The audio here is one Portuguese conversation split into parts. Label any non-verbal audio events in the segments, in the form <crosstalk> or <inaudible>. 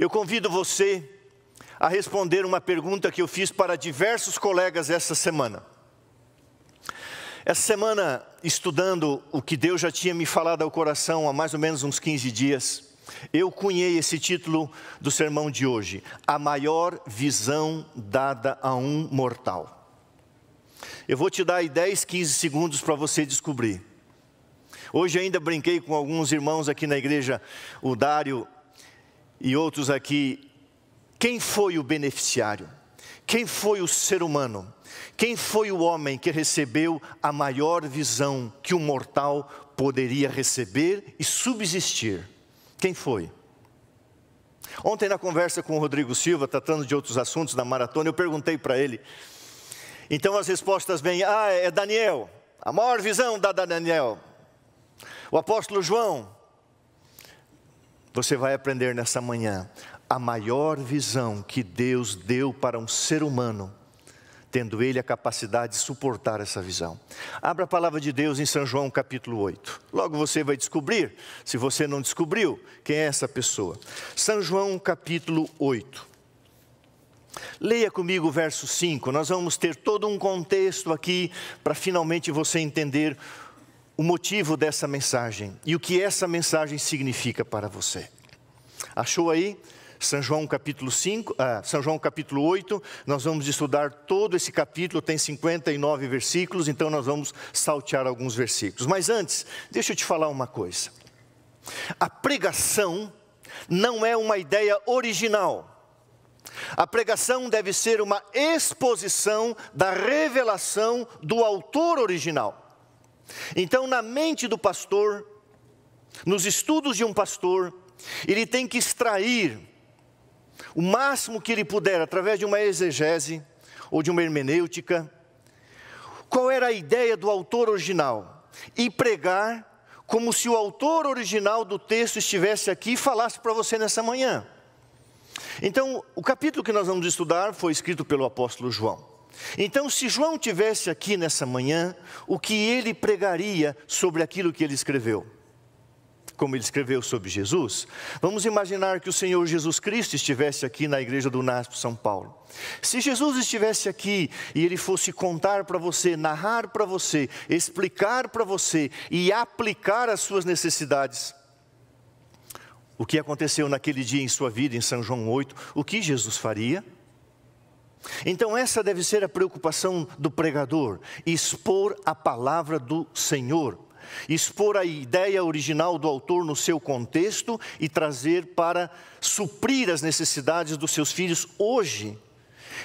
Eu convido você a responder uma pergunta que eu fiz para diversos colegas essa semana. Essa semana, estudando o que Deus já tinha me falado ao coração há mais ou menos uns 15 dias, eu cunhei esse título do sermão de hoje: A Maior Visão Dada a um Mortal. Eu vou te dar aí 10, 15 segundos para você descobrir. Hoje ainda brinquei com alguns irmãos aqui na igreja, o Dário e outros aqui, quem foi o beneficiário? Quem foi o ser humano? Quem foi o homem que recebeu a maior visão que um mortal poderia receber e subsistir? Quem foi? Ontem, na conversa com o Rodrigo Silva, tratando de outros assuntos da maratona, eu perguntei para ele. Então as respostas vêm: ah, é Daniel, a maior visão da Daniel. O apóstolo João, você vai aprender nessa manhã a maior visão que Deus deu para um ser humano, tendo ele a capacidade de suportar essa visão. Abra a palavra de Deus em São João capítulo 8. Logo você vai descobrir, se você não descobriu, quem é essa pessoa. São João capítulo 8. Leia comigo o verso 5, nós vamos ter todo um contexto aqui para finalmente você entender o motivo dessa mensagem e o que essa mensagem significa para você. Achou aí? São João capítulo 5, ah, São João capítulo 8, nós vamos estudar todo esse capítulo, tem 59 versículos, então nós vamos saltear alguns versículos. Mas antes, deixa eu te falar uma coisa. A pregação não é uma ideia original. A pregação deve ser uma exposição da revelação do autor original. Então, na mente do pastor, nos estudos de um pastor, ele tem que extrair o máximo que ele puder através de uma exegese ou de uma hermenêutica. Qual era a ideia do autor original? E pregar como se o autor original do texto estivesse aqui e falasse para você nessa manhã. Então, o capítulo que nós vamos estudar foi escrito pelo apóstolo João. Então, se João tivesse aqui nessa manhã, o que ele pregaria sobre aquilo que ele escreveu? Como ele escreveu sobre Jesus, vamos imaginar que o Senhor Jesus Cristo estivesse aqui na igreja do Naspo, São Paulo. Se Jesus estivesse aqui e ele fosse contar para você, narrar para você, explicar para você e aplicar as suas necessidades, o que aconteceu naquele dia em sua vida, em São João 8, o que Jesus faria? Então, essa deve ser a preocupação do pregador: expor a palavra do Senhor, expor a ideia original do autor no seu contexto e trazer para suprir as necessidades dos seus filhos hoje.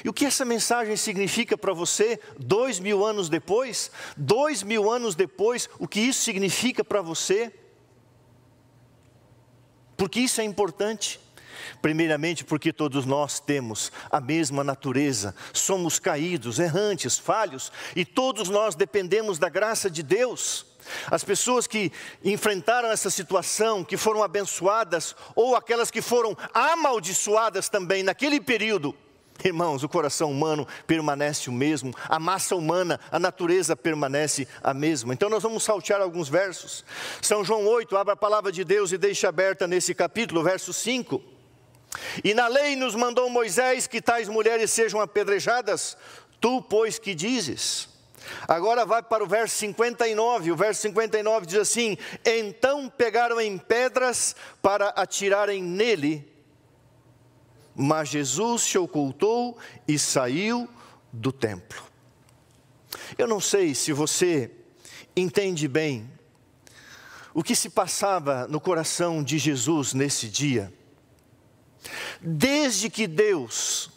E o que essa mensagem significa para você dois mil anos depois? Dois mil anos depois, o que isso significa para você? Porque isso é importante. Primeiramente, porque todos nós temos a mesma natureza, somos caídos, errantes, falhos, e todos nós dependemos da graça de Deus. As pessoas que enfrentaram essa situação, que foram abençoadas, ou aquelas que foram amaldiçoadas também naquele período, Irmãos, o coração humano permanece o mesmo, a massa humana, a natureza permanece a mesma. Então nós vamos saltear alguns versos. São João 8, abre a palavra de Deus e deixa aberta nesse capítulo, verso 5. E na lei nos mandou Moisés que tais mulheres sejam apedrejadas, tu, pois, que dizes? Agora vai para o verso 59. O verso 59 diz assim: Então pegaram em pedras para atirarem nele, mas Jesus se ocultou e saiu do templo. Eu não sei se você entende bem o que se passava no coração de Jesus nesse dia Desde que Deus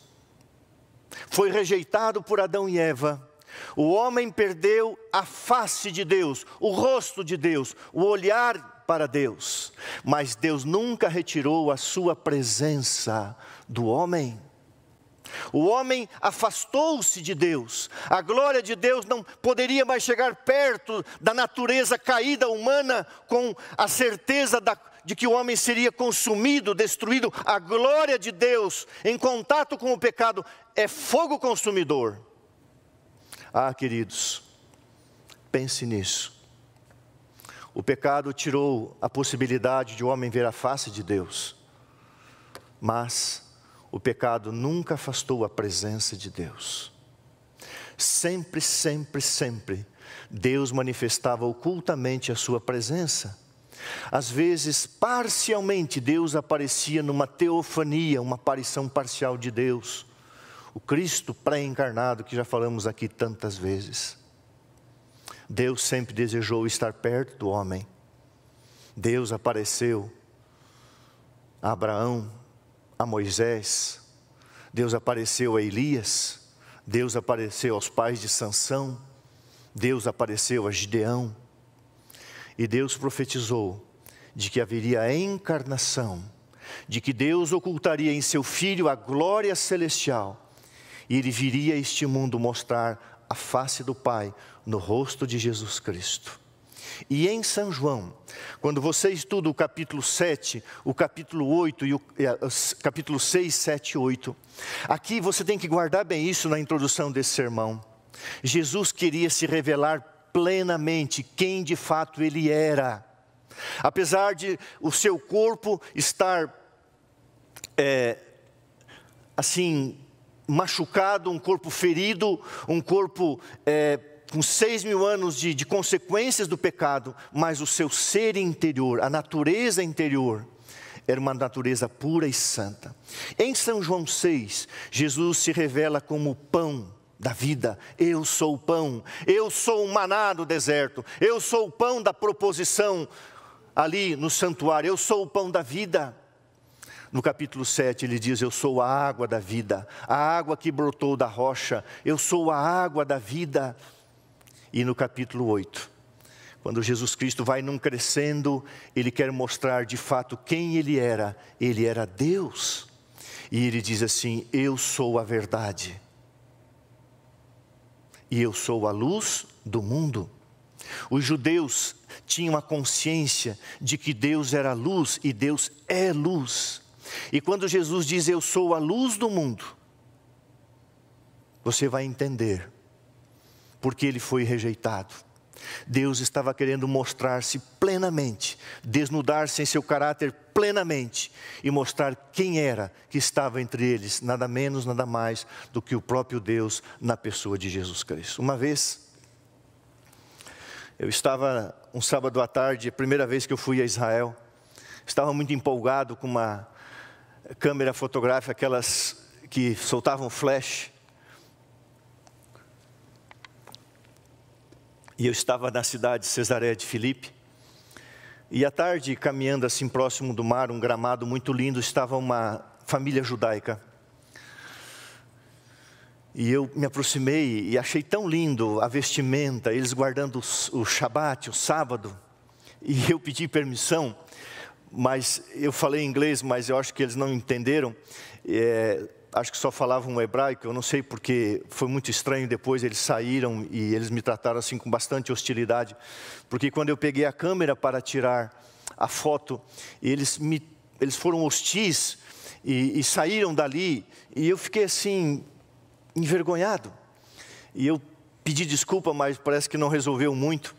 foi rejeitado por Adão e Eva, o homem perdeu a face de Deus, o rosto de Deus, o olhar para Deus. Mas Deus nunca retirou a sua presença do homem. O homem afastou-se de Deus, a glória de Deus não poderia mais chegar perto da natureza caída humana com a certeza da, de que o homem seria consumido, destruído, a glória de Deus em contato com o pecado é fogo consumidor. Ah, queridos, pense nisso. O pecado tirou a possibilidade de o homem ver a face de Deus, mas o pecado nunca afastou a presença de Deus. Sempre, sempre, sempre, Deus manifestava ocultamente a sua presença às vezes, parcialmente, Deus aparecia numa teofania, uma aparição parcial de Deus, o Cristo pré-encarnado que já falamos aqui tantas vezes. Deus sempre desejou estar perto do homem. Deus apareceu a Abraão, a Moisés, Deus apareceu a Elias, Deus apareceu aos pais de Sansão, Deus apareceu a Gideão. E Deus profetizou de que haveria a encarnação, de que Deus ocultaria em seu filho a glória celestial, e ele viria a este mundo mostrar a face do Pai no rosto de Jesus Cristo. E em São João, quando você estuda o capítulo 7, o capítulo 8 e o capítulo 6, 7 e 8, aqui você tem que guardar bem isso na introdução desse sermão. Jesus queria se revelar plenamente quem de fato ele era. Apesar de o seu corpo estar é, assim machucado, um corpo ferido, um corpo é, com seis mil anos de, de consequências do pecado, mas o seu ser interior, a natureza interior, era uma natureza pura e santa. Em São João 6, Jesus se revela como pão da vida. Eu sou o pão, eu sou o maná do deserto, eu sou o pão da proposição ali no santuário, eu sou o pão da vida. No capítulo 7 ele diz: Eu sou a água da vida, a água que brotou da rocha, eu sou a água da vida. E no capítulo 8, quando Jesus Cristo vai num crescendo, ele quer mostrar de fato quem ele era. Ele era Deus. E ele diz assim: Eu sou a verdade e eu sou a luz do mundo. Os judeus tinham a consciência de que Deus era luz e Deus é luz. E quando Jesus diz eu sou a luz do mundo, você vai entender porque ele foi rejeitado Deus estava querendo mostrar-se plenamente, desnudar-se em seu caráter plenamente e mostrar quem era que estava entre eles, nada menos, nada mais do que o próprio Deus na pessoa de Jesus Cristo. Uma vez, eu estava um sábado à tarde, a primeira vez que eu fui a Israel, estava muito empolgado com uma câmera fotográfica, aquelas que soltavam flash e eu estava na cidade de Cesaré de Filipe. E à tarde, caminhando assim próximo do mar, um gramado muito lindo, estava uma família judaica. E eu me aproximei e achei tão lindo a vestimenta, eles guardando o Shabat, o sábado. E <laughs> eu pedi permissão, mas eu falei inglês, mas eu acho que eles não entenderam. É, acho que só falavam hebraico, eu não sei porque foi muito estranho depois, eles saíram e eles me trataram assim com bastante hostilidade, porque quando eu peguei a câmera para tirar a foto, eles, me, eles foram hostis e, e saíram dali, e eu fiquei assim, envergonhado. E eu pedi desculpa, mas parece que não resolveu muito.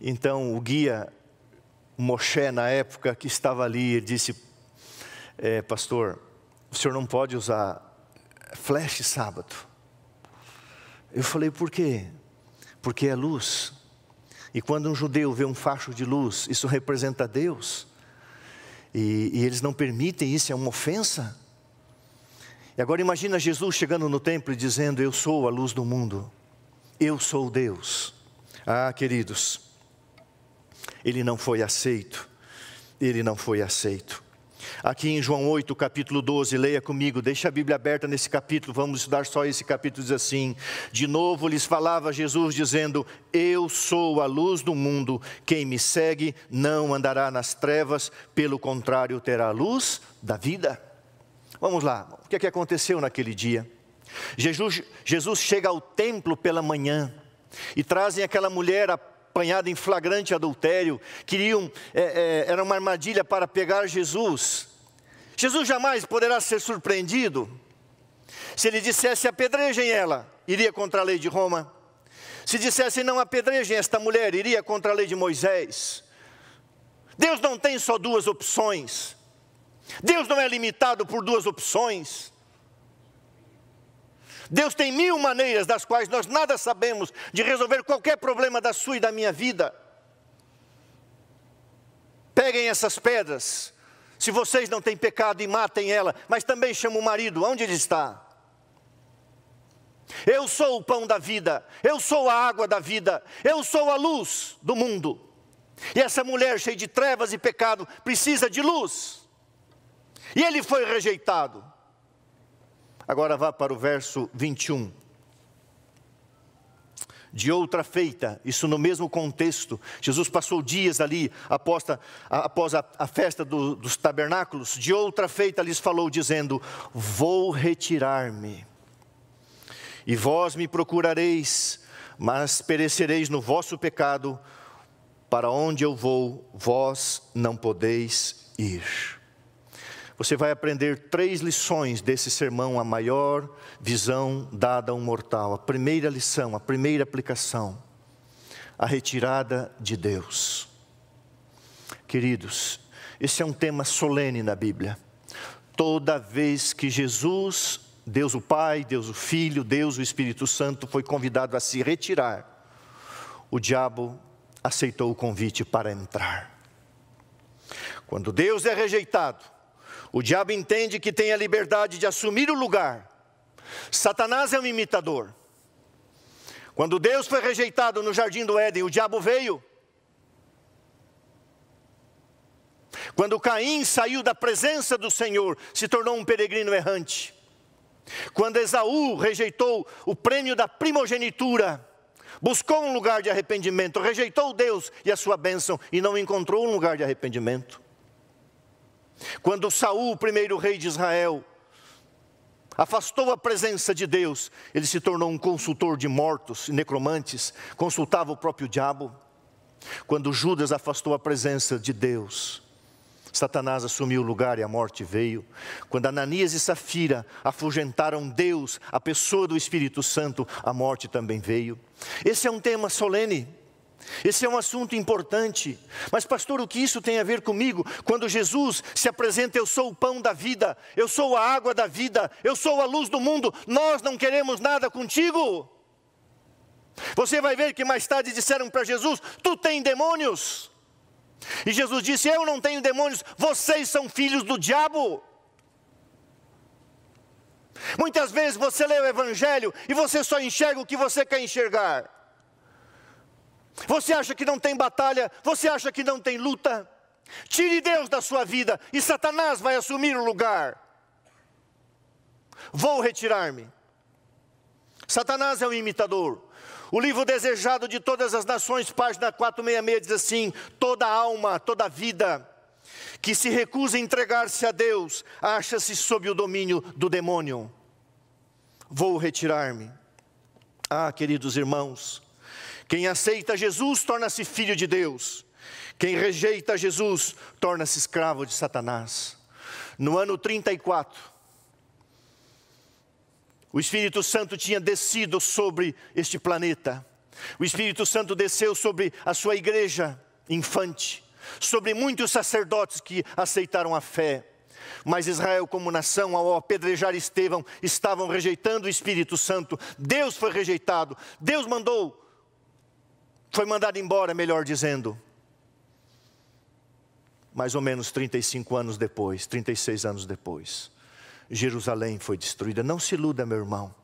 Então o guia Moshe, na época que estava ali, disse: é, Pastor, o senhor não pode usar flash sábado. Eu falei, por quê? Porque é luz. E quando um judeu vê um facho de luz, isso representa Deus. E, e eles não permitem isso, é uma ofensa. E agora imagina Jesus chegando no templo e dizendo: Eu sou a luz do mundo, eu sou Deus. Ah, queridos, ele não foi aceito, ele não foi aceito aqui em João 8, capítulo 12, leia comigo, deixa a Bíblia aberta nesse capítulo, vamos estudar só esse capítulo, diz assim: De novo lhes falava Jesus, dizendo: Eu sou a luz do mundo, quem me segue não andará nas trevas, pelo contrário, terá a luz da vida. Vamos lá, o que, é que aconteceu naquele dia? Jesus, Jesus chega ao templo pela manhã e trazem aquela mulher à apanhado em flagrante adultério, queriam, é, é, era uma armadilha para pegar Jesus. Jesus jamais poderá ser surpreendido. Se ele dissesse apedrejem ela, iria contra a lei de Roma. Se dissesse não apedrejem esta mulher, iria contra a lei de Moisés. Deus não tem só duas opções. Deus não é limitado por duas opções. Deus tem mil maneiras das quais nós nada sabemos de resolver qualquer problema da sua e da minha vida. Peguem essas pedras, se vocês não têm pecado e matem ela, mas também chamo o marido, onde ele está? Eu sou o pão da vida, eu sou a água da vida, eu sou a luz do mundo. E essa mulher cheia de trevas e pecado precisa de luz. E ele foi rejeitado. Agora vá para o verso 21. De outra feita, isso no mesmo contexto, Jesus passou dias ali após a, a festa do, dos tabernáculos. De outra feita, lhes falou, dizendo: Vou retirar-me, e vós me procurareis, mas perecereis no vosso pecado. Para onde eu vou, vós não podeis ir você vai aprender três lições desse sermão, a maior visão dada a um mortal. A primeira lição, a primeira aplicação, a retirada de Deus. Queridos, esse é um tema solene na Bíblia. Toda vez que Jesus, Deus o Pai, Deus o Filho, Deus o Espírito Santo foi convidado a se retirar, o diabo aceitou o convite para entrar. Quando Deus é rejeitado, o diabo entende que tem a liberdade de assumir o lugar. Satanás é um imitador. Quando Deus foi rejeitado no jardim do Éden, o diabo veio. Quando Caim saiu da presença do Senhor, se tornou um peregrino errante. Quando Esaú rejeitou o prêmio da primogenitura, buscou um lugar de arrependimento, rejeitou Deus e a sua bênção e não encontrou um lugar de arrependimento. Quando Saul, o primeiro rei de Israel, afastou a presença de Deus, ele se tornou um consultor de mortos e necromantes, consultava o próprio diabo. Quando Judas afastou a presença de Deus, Satanás assumiu o lugar e a morte veio. Quando Ananias e Safira afugentaram Deus, a pessoa do Espírito Santo, a morte também veio. Esse é um tema solene esse é um assunto importante. Mas, pastor, o que isso tem a ver comigo? Quando Jesus se apresenta, eu sou o pão da vida, eu sou a água da vida, eu sou a luz do mundo, nós não queremos nada contigo. Você vai ver que mais tarde disseram para Jesus: Tu tem demônios. E Jesus disse: Eu não tenho demônios, vocês são filhos do diabo. Muitas vezes você lê o Evangelho e você só enxerga o que você quer enxergar. Você acha que não tem batalha? Você acha que não tem luta? Tire Deus da sua vida e Satanás vai assumir o lugar. Vou retirar-me. Satanás é um imitador. O livro Desejado de Todas as Nações, página 466, diz assim: toda alma, toda vida que se recusa a entregar-se a Deus, acha-se sob o domínio do demônio. Vou retirar-me. Ah, queridos irmãos, quem aceita Jesus torna-se filho de Deus. Quem rejeita Jesus torna-se escravo de Satanás. No ano 34, o Espírito Santo tinha descido sobre este planeta. O Espírito Santo desceu sobre a sua igreja infante, sobre muitos sacerdotes que aceitaram a fé. Mas Israel, como nação, ao apedrejar Estevão, estavam rejeitando o Espírito Santo. Deus foi rejeitado. Deus mandou foi mandado embora, melhor dizendo. Mais ou menos 35 anos depois, 36 anos depois, Jerusalém foi destruída. Não se iluda, meu irmão.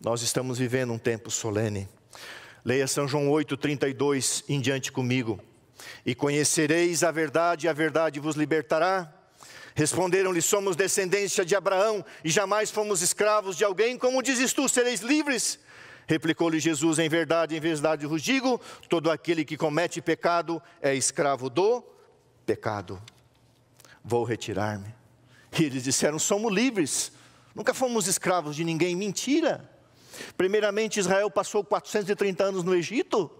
Nós estamos vivendo um tempo solene. Leia São João 32 em diante comigo. E conhecereis a verdade, e a verdade vos libertará. Responderam-lhe: Somos descendência de Abraão e jamais fomos escravos de alguém. Como dizes tu, sereis livres? Replicou-lhe Jesus: Em verdade, em verdade vos digo: todo aquele que comete pecado é escravo do pecado. Vou retirar-me. E eles disseram: Somos livres, nunca fomos escravos de ninguém. Mentira! Primeiramente, Israel passou 430 anos no Egito.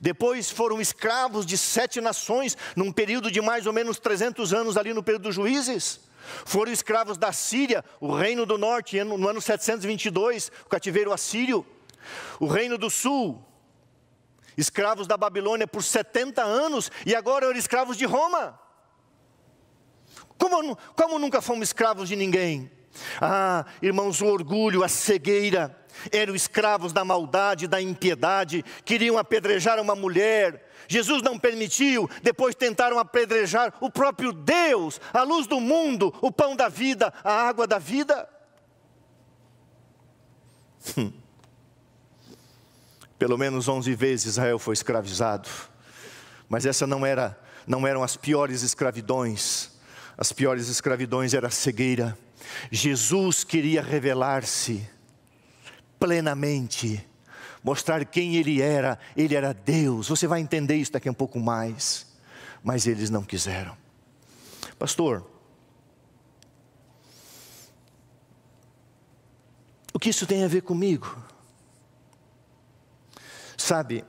Depois foram escravos de sete nações, num período de mais ou menos 300 anos, ali no período dos juízes. Foram escravos da Síria, o reino do norte, no ano 722, o cativeiro assírio. O reino do sul, escravos da Babilônia por 70 anos e agora eram escravos de Roma. Como, como nunca fomos escravos de ninguém? Ah, irmãos, o orgulho, a cegueira, eram escravos da maldade, da impiedade, queriam apedrejar uma mulher, Jesus não permitiu, depois tentaram apedrejar o próprio Deus, a luz do mundo, o pão da vida, a água da vida. Hum. Pelo menos 11 vezes Israel foi escravizado, mas essa não era não eram as piores escravidões. As piores escravidões era a cegueira. Jesus queria revelar-se plenamente mostrar quem ele era. Ele era Deus. Você vai entender isso daqui a um pouco mais. Mas eles não quiseram. Pastor, o que isso tem a ver comigo? Sabe,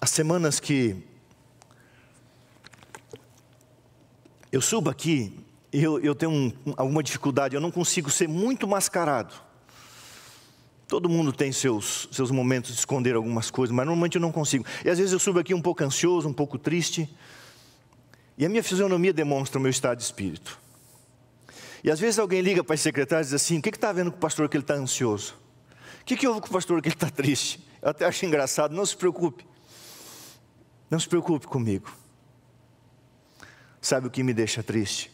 as semanas que eu subo aqui, eu, eu tenho um, alguma dificuldade, eu não consigo ser muito mascarado. Todo mundo tem seus, seus momentos de esconder algumas coisas, mas normalmente eu não consigo. E às vezes eu subo aqui um pouco ansioso, um pouco triste. E a minha fisionomia demonstra o meu estado de espírito. E às vezes alguém liga para as secretárias e diz assim: o que está havendo com o pastor que ele está ansioso? O que, que houve com o pastor que ele está triste? Eu até acho engraçado, não se preocupe. Não se preocupe comigo. Sabe o que me deixa triste?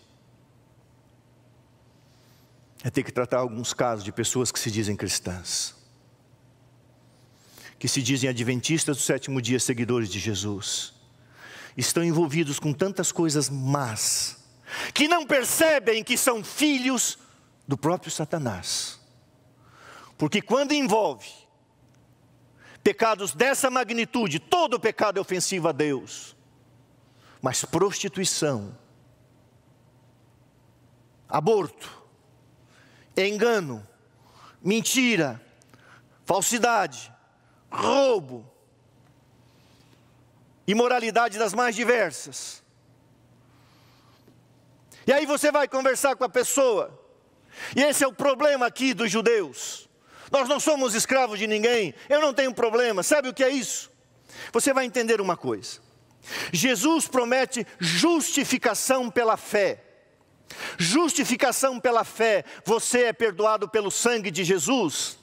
é ter que tratar alguns casos de pessoas que se dizem cristãs, que se dizem adventistas do sétimo dia, seguidores de Jesus, estão envolvidos com tantas coisas más, que não percebem que são filhos do próprio Satanás. Porque quando envolve pecados dessa magnitude, todo pecado é ofensivo a Deus, mas prostituição, aborto, é engano, mentira, falsidade, roubo, imoralidade das mais diversas. E aí você vai conversar com a pessoa, e esse é o problema aqui dos judeus. Nós não somos escravos de ninguém, eu não tenho problema, sabe o que é isso? Você vai entender uma coisa. Jesus promete justificação pela fé. Justificação pela fé, você é perdoado pelo sangue de Jesus.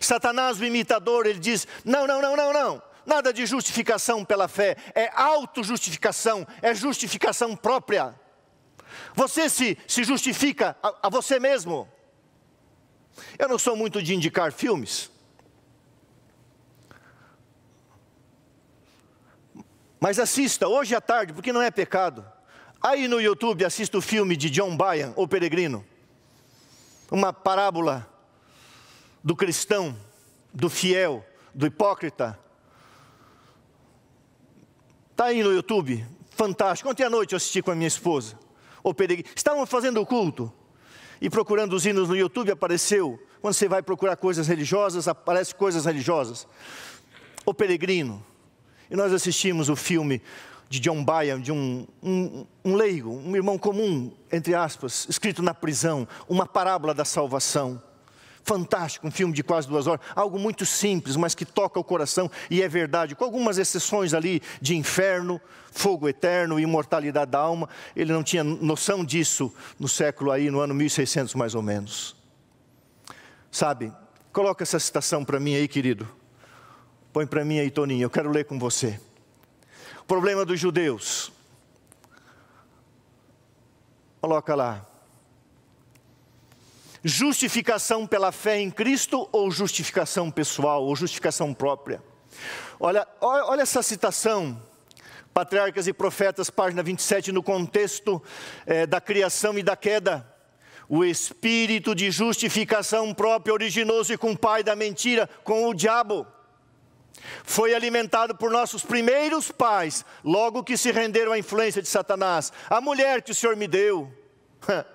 Satanás, o imitador, ele diz: não, não, não, não, não. Nada de justificação pela fé, é autojustificação, é justificação própria. Você se, se justifica a, a você mesmo. Eu não sou muito de indicar filmes. Mas assista hoje à tarde, porque não é pecado. Aí no YouTube assista o filme de John Bryan, O Peregrino. Uma parábola do cristão, do fiel, do hipócrita. Está aí no YouTube, fantástico. Ontem à noite eu assisti com a minha esposa, O Peregrino. Estavam fazendo o culto e procurando os hinos no YouTube apareceu. Quando você vai procurar coisas religiosas, aparece coisas religiosas. O Peregrino. E nós assistimos o filme de John Byam, de um, um, um leigo, um irmão comum, entre aspas, escrito na prisão, uma parábola da salvação. Fantástico, um filme de quase duas horas, algo muito simples, mas que toca o coração e é verdade, com algumas exceções ali de inferno, fogo eterno e imortalidade da alma. Ele não tinha noção disso no século aí, no ano 1600 mais ou menos. Sabe, coloca essa citação para mim aí, querido. Põe para mim aí, Toninho, eu quero ler com você problema dos judeus. Coloca lá. Justificação pela fé em Cristo ou justificação pessoal ou justificação própria? Olha, olha essa citação, Patriarcas e Profetas, página 27, no contexto é, da criação e da queda. O espírito de justificação própria originou-se com o pai da mentira, com o diabo foi alimentado por nossos primeiros pais, logo que se renderam à influência de Satanás. A mulher que o Senhor me deu, <laughs>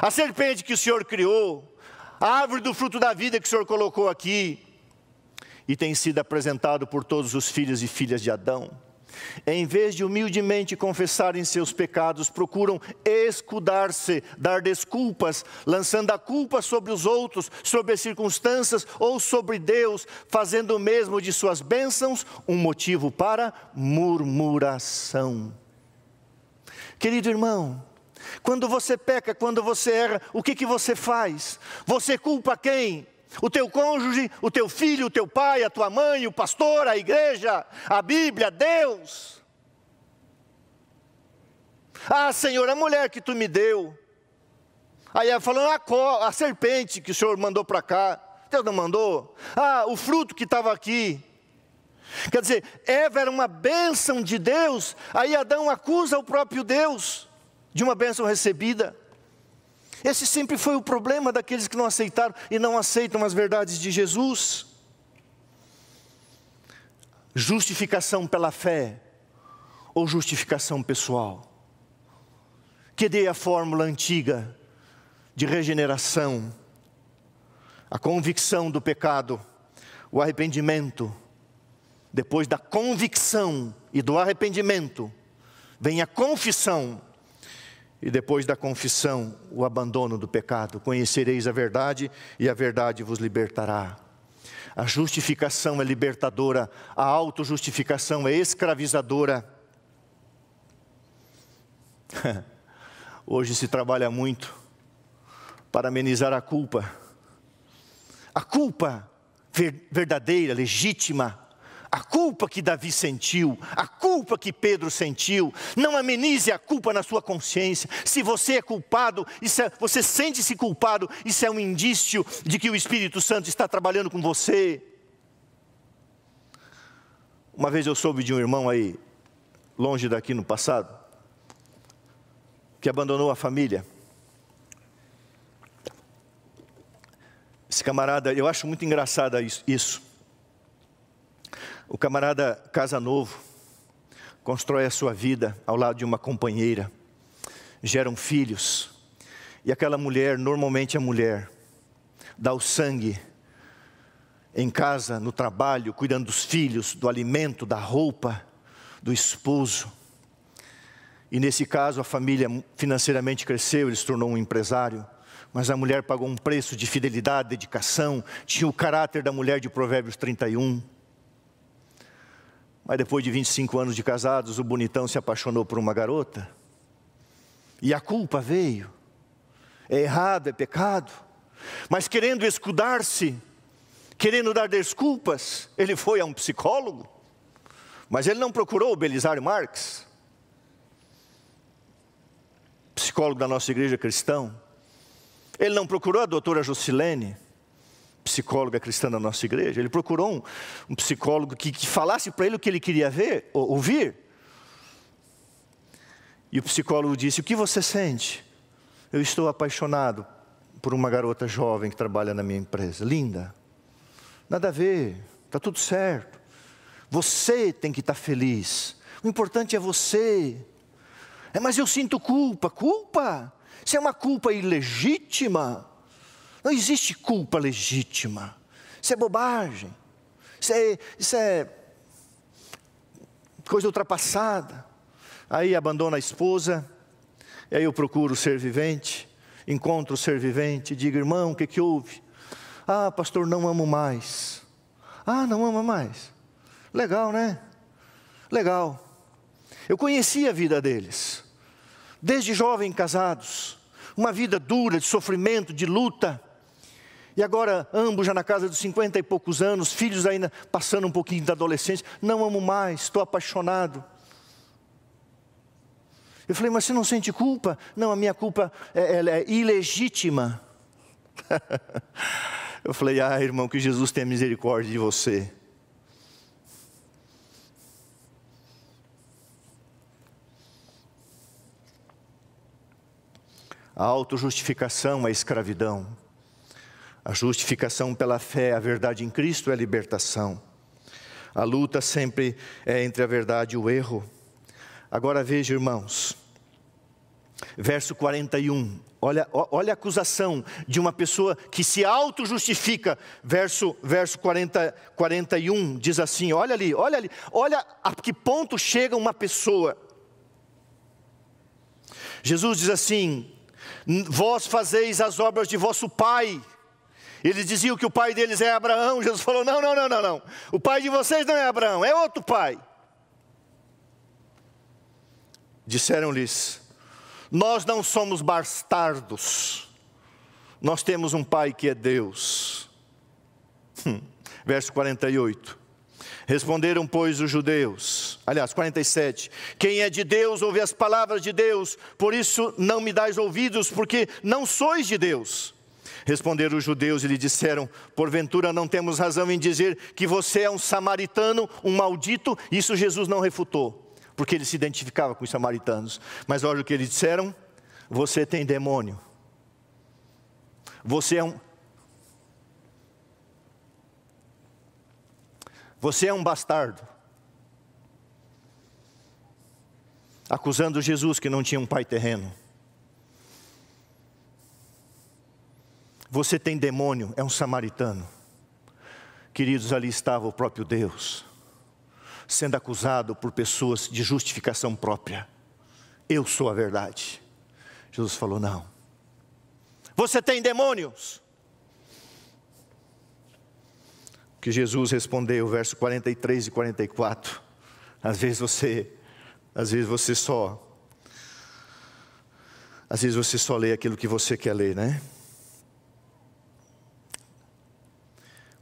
a serpente que o Senhor criou, a árvore do fruto da vida que o Senhor colocou aqui, e tem sido apresentado por todos os filhos e filhas de Adão. Em vez de humildemente confessarem seus pecados, procuram escudar-se, dar desculpas, lançando a culpa sobre os outros, sobre as circunstâncias ou sobre Deus, fazendo mesmo de suas bênçãos um motivo para murmuração. Querido irmão, quando você peca, quando você erra, o que, que você faz? Você culpa quem? o teu cônjuge, o teu filho, o teu pai, a tua mãe, o pastor, a igreja, a Bíblia, Deus. Ah, Senhor, a mulher que tu me deu. Aí ela falando, a, co, a serpente que o Senhor mandou para cá. Deus não mandou? Ah, o fruto que estava aqui. Quer dizer, Eva era uma bênção de Deus, aí Adão acusa o próprio Deus de uma bênção recebida. Esse sempre foi o problema daqueles que não aceitaram e não aceitam as verdades de Jesus. Justificação pela fé ou justificação pessoal. Que dê a fórmula antiga de regeneração, a convicção do pecado, o arrependimento. Depois da convicção e do arrependimento, vem a confissão e depois da confissão, o abandono do pecado. Conhecereis a verdade e a verdade vos libertará. A justificação é libertadora, a autojustificação é escravizadora. <laughs> Hoje se trabalha muito para amenizar a culpa. A culpa verdadeira, legítima, a culpa que Davi sentiu, a culpa que Pedro sentiu, não amenize a culpa na sua consciência. Se você é culpado, isso é, você sente-se culpado, isso é um indício de que o Espírito Santo está trabalhando com você. Uma vez eu soube de um irmão aí, longe daqui no passado, que abandonou a família. Esse camarada, eu acho muito engraçado isso. O camarada Casa Novo constrói a sua vida ao lado de uma companheira, geram filhos, e aquela mulher, normalmente a mulher, dá o sangue em casa, no trabalho, cuidando dos filhos, do alimento, da roupa, do esposo. E nesse caso, a família financeiramente cresceu, ele se tornou um empresário. Mas a mulher pagou um preço de fidelidade, dedicação, tinha o caráter da mulher de Provérbios 31. Mas depois de 25 anos de casados, o bonitão se apaixonou por uma garota. E a culpa veio. É errado, é pecado. Mas querendo escudar-se, querendo dar desculpas, ele foi a um psicólogo. Mas ele não procurou o Belisário Marx, psicólogo da nossa igreja cristã. Ele não procurou a doutora Jocilene psicóloga cristã da nossa igreja, ele procurou um, um psicólogo que, que falasse para ele o que ele queria ver, ou, ouvir. E o psicólogo disse: O que você sente? Eu estou apaixonado por uma garota jovem que trabalha na minha empresa, linda. Nada a ver, está tudo certo. Você tem que estar tá feliz. O importante é você. É, mas eu sinto culpa. Culpa? Isso é uma culpa ilegítima. Não existe culpa legítima. Isso é bobagem. Isso é, isso é coisa ultrapassada. Aí abandona a esposa, e aí eu procuro o ser vivente, encontro o ser vivente, digo, irmão, o que, que houve? Ah, pastor, não amo mais. Ah, não ama mais. Legal, né? Legal. Eu conheci a vida deles, desde jovem casados, uma vida dura, de sofrimento, de luta. E agora, ambos já na casa dos 50 e poucos anos, filhos ainda passando um pouquinho da adolescência, não amo mais, estou apaixonado. Eu falei, mas você não sente culpa? Não, a minha culpa é, é ilegítima. <laughs> Eu falei, ah, irmão, que Jesus tenha misericórdia de você. A autojustificação é escravidão. A justificação pela fé, a verdade em Cristo é a libertação. A luta sempre é entre a verdade e o erro. Agora veja, irmãos, verso 41. Olha, olha a acusação de uma pessoa que se auto-justifica. Verso, verso 40, 41 diz assim: olha ali, olha ali, olha a que ponto chega uma pessoa. Jesus diz assim: Vós fazeis as obras de vosso Pai. Eles diziam que o pai deles é Abraão. Jesus falou: não, não, não, não, não. O pai de vocês não é Abraão, é outro pai. Disseram-lhes: Nós não somos bastardos, nós temos um pai que é Deus. Hum, verso 48. Responderam, pois, os judeus, aliás, 47, quem é de Deus ouve as palavras de Deus, por isso não me dais ouvidos, porque não sois de Deus Responderam os judeus e lhe disseram: Porventura não temos razão em dizer que você é um samaritano, um maldito? Isso Jesus não refutou, porque ele se identificava com os samaritanos. Mas olha o que eles disseram: Você tem demônio. Você é um. Você é um bastardo. Acusando Jesus que não tinha um pai terreno. Você tem demônio, é um samaritano. Queridos, ali estava o próprio Deus, sendo acusado por pessoas de justificação própria. Eu sou a verdade. Jesus falou: Não. Você tem demônios? que Jesus respondeu, verso 43 e 44. Às vezes você, às vezes você só, às vezes você só lê aquilo que você quer ler, né?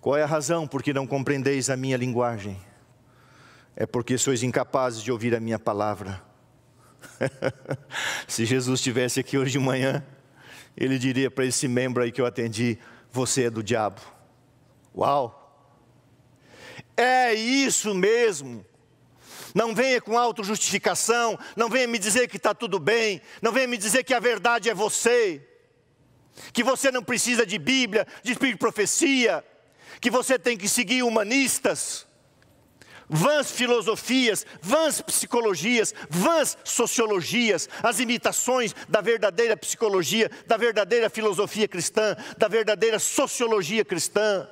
Qual é a razão por que não compreendeis a minha linguagem? É porque sois incapazes de ouvir a minha palavra. <laughs> Se Jesus estivesse aqui hoje de manhã, ele diria para esse membro aí que eu atendi: Você é do diabo. Uau! É isso mesmo. Não venha com justificação. não venha me dizer que está tudo bem, não venha me dizer que a verdade é você, que você não precisa de Bíblia, de espírito de profecia que você tem que seguir humanistas, vãs filosofias, vãs psicologias, vãs sociologias, as imitações da verdadeira psicologia, da verdadeira filosofia cristã, da verdadeira sociologia cristã.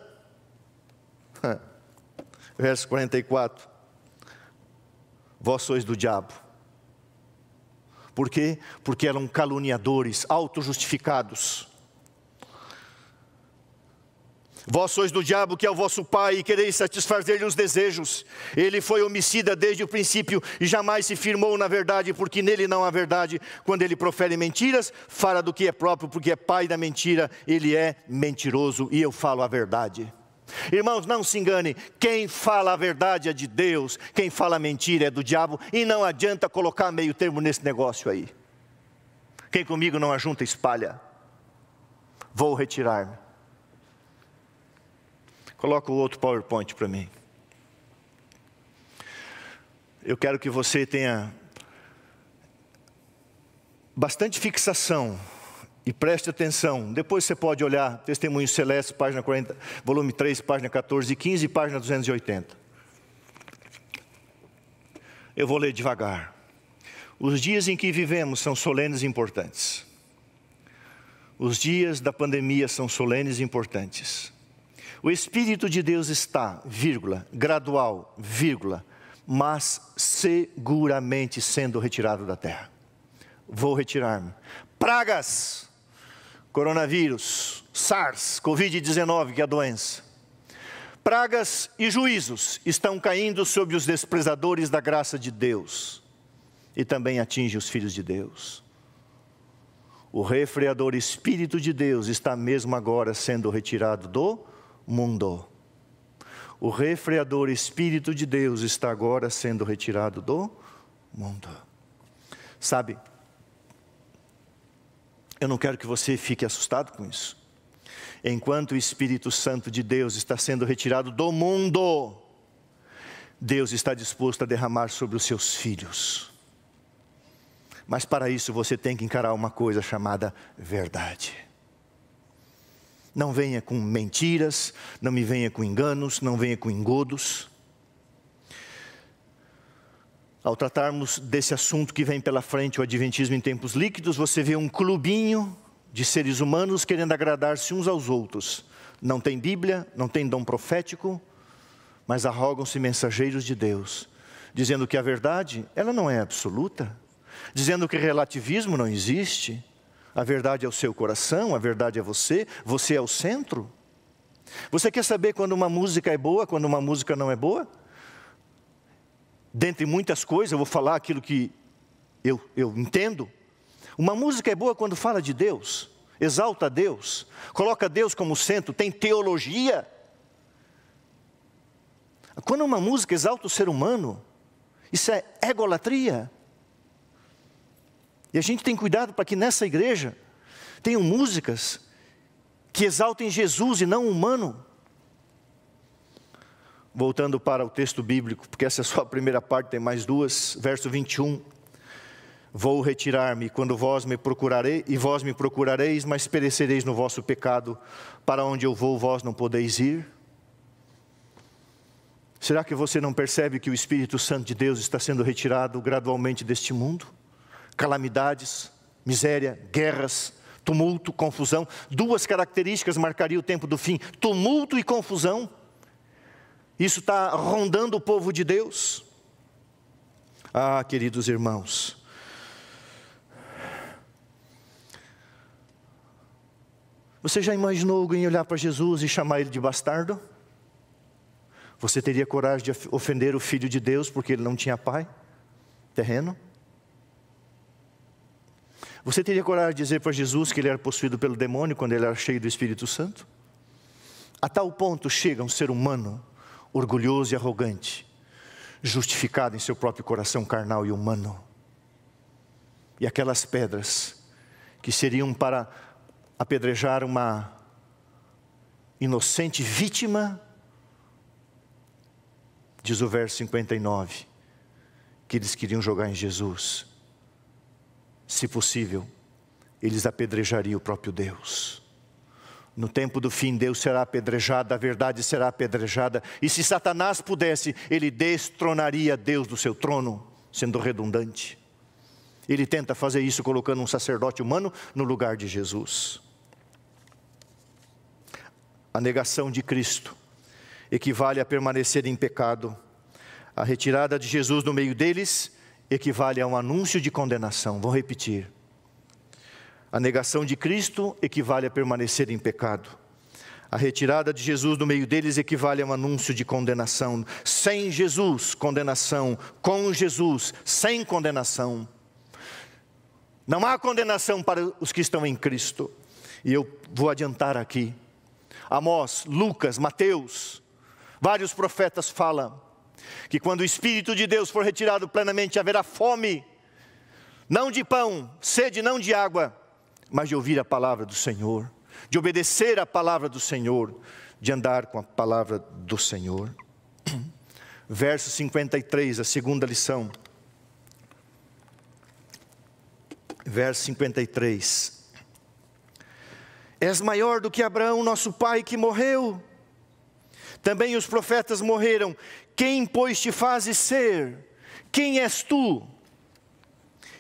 <laughs> Verso 44. Vós sois do diabo. Por quê? Porque eram caluniadores, autojustificados. Vós sois do diabo, que é o vosso pai, e quereis satisfazer-lhe os desejos. Ele foi homicida desde o princípio e jamais se firmou na verdade, porque nele não há verdade. Quando ele profere mentiras, fala do que é próprio, porque é pai da mentira, ele é mentiroso, e eu falo a verdade. Irmãos, não se engane, quem fala a verdade é de Deus, quem fala mentira é do diabo, e não adianta colocar meio termo nesse negócio aí. Quem comigo não ajunta, espalha. Vou retirar-me. Coloca o outro PowerPoint para mim. Eu quero que você tenha bastante fixação e preste atenção. Depois você pode olhar Testemunho Celeste, página 40, volume 3, página 14 e 15, página 280. Eu vou ler devagar. Os dias em que vivemos são solenes e importantes. Os dias da pandemia são solenes e importantes. O Espírito de Deus está, vírgula, gradual, vírgula, mas seguramente sendo retirado da terra. Vou retirar-me. Pragas, coronavírus, SARS, Covid-19, que é a doença. Pragas e juízos estão caindo sobre os desprezadores da graça de Deus e também atinge os filhos de Deus. O refreador Espírito de Deus está mesmo agora sendo retirado do mundo. O refreador Espírito de Deus está agora sendo retirado do mundo. Sabe, eu não quero que você fique assustado com isso. Enquanto o Espírito Santo de Deus está sendo retirado do mundo, Deus está disposto a derramar sobre os seus filhos. Mas para isso você tem que encarar uma coisa chamada verdade. Não venha com mentiras, não me venha com enganos, não venha com engodos. Ao tratarmos desse assunto que vem pela frente, o Adventismo em tempos líquidos, você vê um clubinho de seres humanos querendo agradar-se uns aos outros. Não tem Bíblia, não tem dom profético, mas arrogam-se mensageiros de Deus, dizendo que a verdade, ela não é absoluta, dizendo que relativismo não existe, a verdade é o seu coração, a verdade é você, você é o centro. Você quer saber quando uma música é boa, quando uma música não é boa? Dentre muitas coisas, eu vou falar aquilo que eu, eu entendo. Uma música é boa quando fala de Deus, exalta Deus, coloca Deus como centro, tem teologia. Quando uma música exalta o ser humano, isso é egolatria. E a gente tem cuidado para que nessa igreja tenham músicas que exaltem Jesus e não o humano. Voltando para o texto bíblico, porque essa é só a primeira parte, tem mais duas, verso 21. Vou retirar-me quando vós me procurarei, e vós me procurareis, mas perecereis no vosso pecado. Para onde eu vou, vós não podeis ir. Será que você não percebe que o Espírito Santo de Deus está sendo retirado gradualmente deste mundo? calamidades, miséria, guerras, tumulto, confusão. Duas características marcariam o tempo do fim: tumulto e confusão. Isso está rondando o povo de Deus. Ah, queridos irmãos, você já imaginou alguém olhar para Jesus e chamar ele de bastardo? Você teria coragem de ofender o filho de Deus porque ele não tinha pai terreno? Você teria coragem de dizer para Jesus que ele era possuído pelo demônio quando ele era cheio do Espírito Santo? A tal ponto chega um ser humano orgulhoso e arrogante, justificado em seu próprio coração carnal e humano. E aquelas pedras que seriam para apedrejar uma inocente vítima, diz o verso 59, que eles queriam jogar em Jesus se possível, eles apedrejariam o próprio Deus. No tempo do fim, Deus será apedrejado, a verdade será apedrejada, e se Satanás pudesse, ele destronaria Deus do seu trono, sendo redundante. Ele tenta fazer isso colocando um sacerdote humano no lugar de Jesus. A negação de Cristo equivale a permanecer em pecado. A retirada de Jesus do meio deles equivale a um anúncio de condenação. Vou repetir. A negação de Cristo equivale a permanecer em pecado. A retirada de Jesus do meio deles equivale a um anúncio de condenação. Sem Jesus, condenação. Com Jesus, sem condenação. Não há condenação para os que estão em Cristo. E eu vou adiantar aqui. Amós, Lucas, Mateus, vários profetas falam que quando o Espírito de Deus for retirado plenamente, haverá fome, não de pão, sede não de água, mas de ouvir a palavra do Senhor, de obedecer a palavra do Senhor, de andar com a palavra do Senhor. <clears throat> Verso 53, a segunda lição. Verso 53. És maior do que Abraão, nosso pai, que morreu. Também os profetas morreram. Quem, pois, te fazes ser? Quem és tu?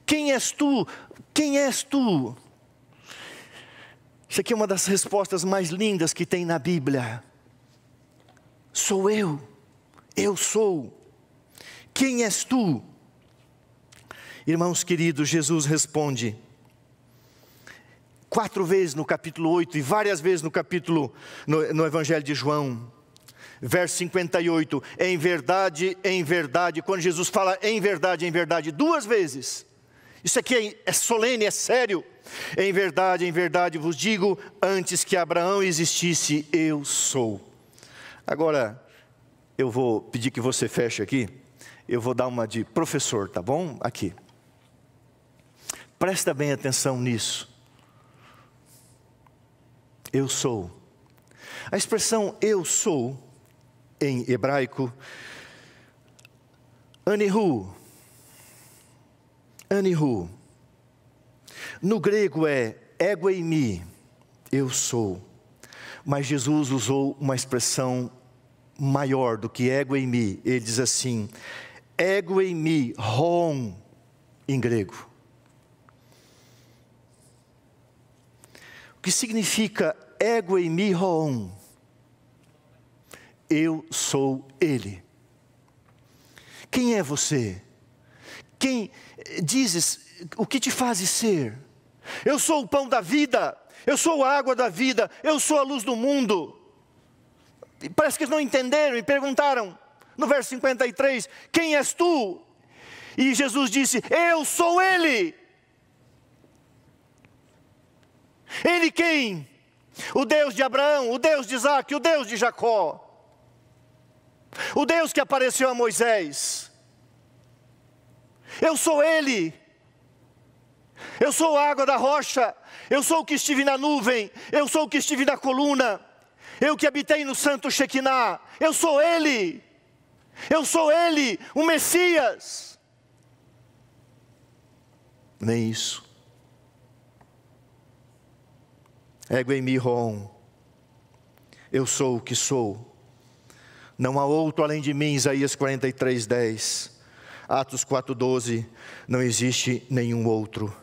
Quem és tu? Quem és tu? Isso aqui é uma das respostas mais lindas que tem na Bíblia. Sou eu, eu sou. Quem és tu? Irmãos queridos, Jesus responde quatro vezes no capítulo 8 e várias vezes no capítulo no, no Evangelho de João verso 58, em verdade, em verdade, quando Jesus fala em verdade, em verdade, duas vezes, isso aqui é, é solene, é sério. Em verdade, em verdade vos digo, antes que Abraão existisse, eu sou. Agora, eu vou pedir que você feche aqui, eu vou dar uma de professor, tá bom? Aqui. Presta bem atenção nisso. Eu sou. A expressão eu sou em hebraico. Anihu. Anihu. No grego é ego em mi, eu sou. Mas Jesus usou uma expressão maior do que ego em mi. Ele diz assim: ego em mi ron, em grego. O que significa ego em mi ron? Eu sou Ele. Quem é você? Quem eh, dizes o que te fazes ser? Eu sou o pão da vida, eu sou a água da vida, eu sou a luz do mundo. Parece que eles não entenderam e perguntaram no verso 53: Quem és tu? E Jesus disse: Eu sou Ele. Ele quem? O Deus de Abraão, o Deus de Isaac, o Deus de Jacó. O Deus que apareceu a Moisés. Eu sou Ele. Eu sou a água da rocha. Eu sou o que estive na nuvem. Eu sou o que estive na coluna. Eu que habitei no santo Shekinah. Eu sou Ele. Eu sou Ele, o Messias. Nem isso. Ego em Mihon. Eu sou o que sou. Não há outro além de mim, Isaías 43, 10. Atos 4, 12. Não existe nenhum outro.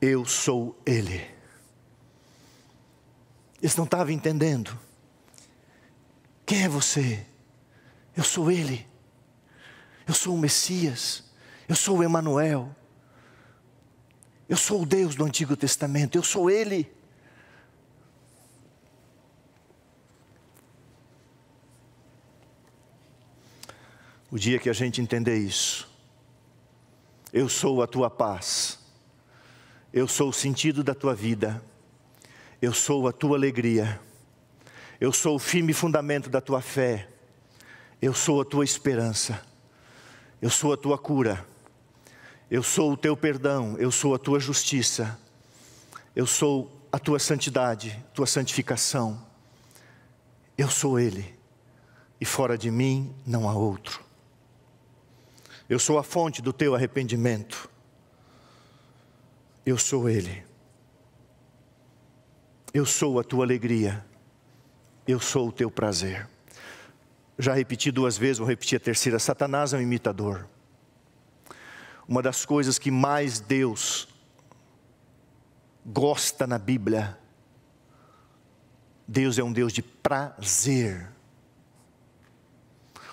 Eu sou Ele. Eles não estavam entendendo. Quem é você? Eu sou Ele. Eu sou o Messias. Eu sou o Emanuel. Eu sou o Deus do Antigo Testamento. Eu sou Ele. O dia que a gente entender isso, eu sou a tua paz, eu sou o sentido da tua vida, eu sou a tua alegria, eu sou o firme fundamento da tua fé, eu sou a tua esperança, eu sou a tua cura, eu sou o teu perdão, eu sou a tua justiça, eu sou a tua santidade, tua santificação. Eu sou Ele, e fora de mim não há outro. Eu sou a fonte do teu arrependimento. Eu sou Ele. Eu sou a tua alegria. Eu sou o teu prazer. Já repeti duas vezes, vou repetir a terceira: Satanás é um imitador. Uma das coisas que mais Deus gosta na Bíblia. Deus é um Deus de prazer.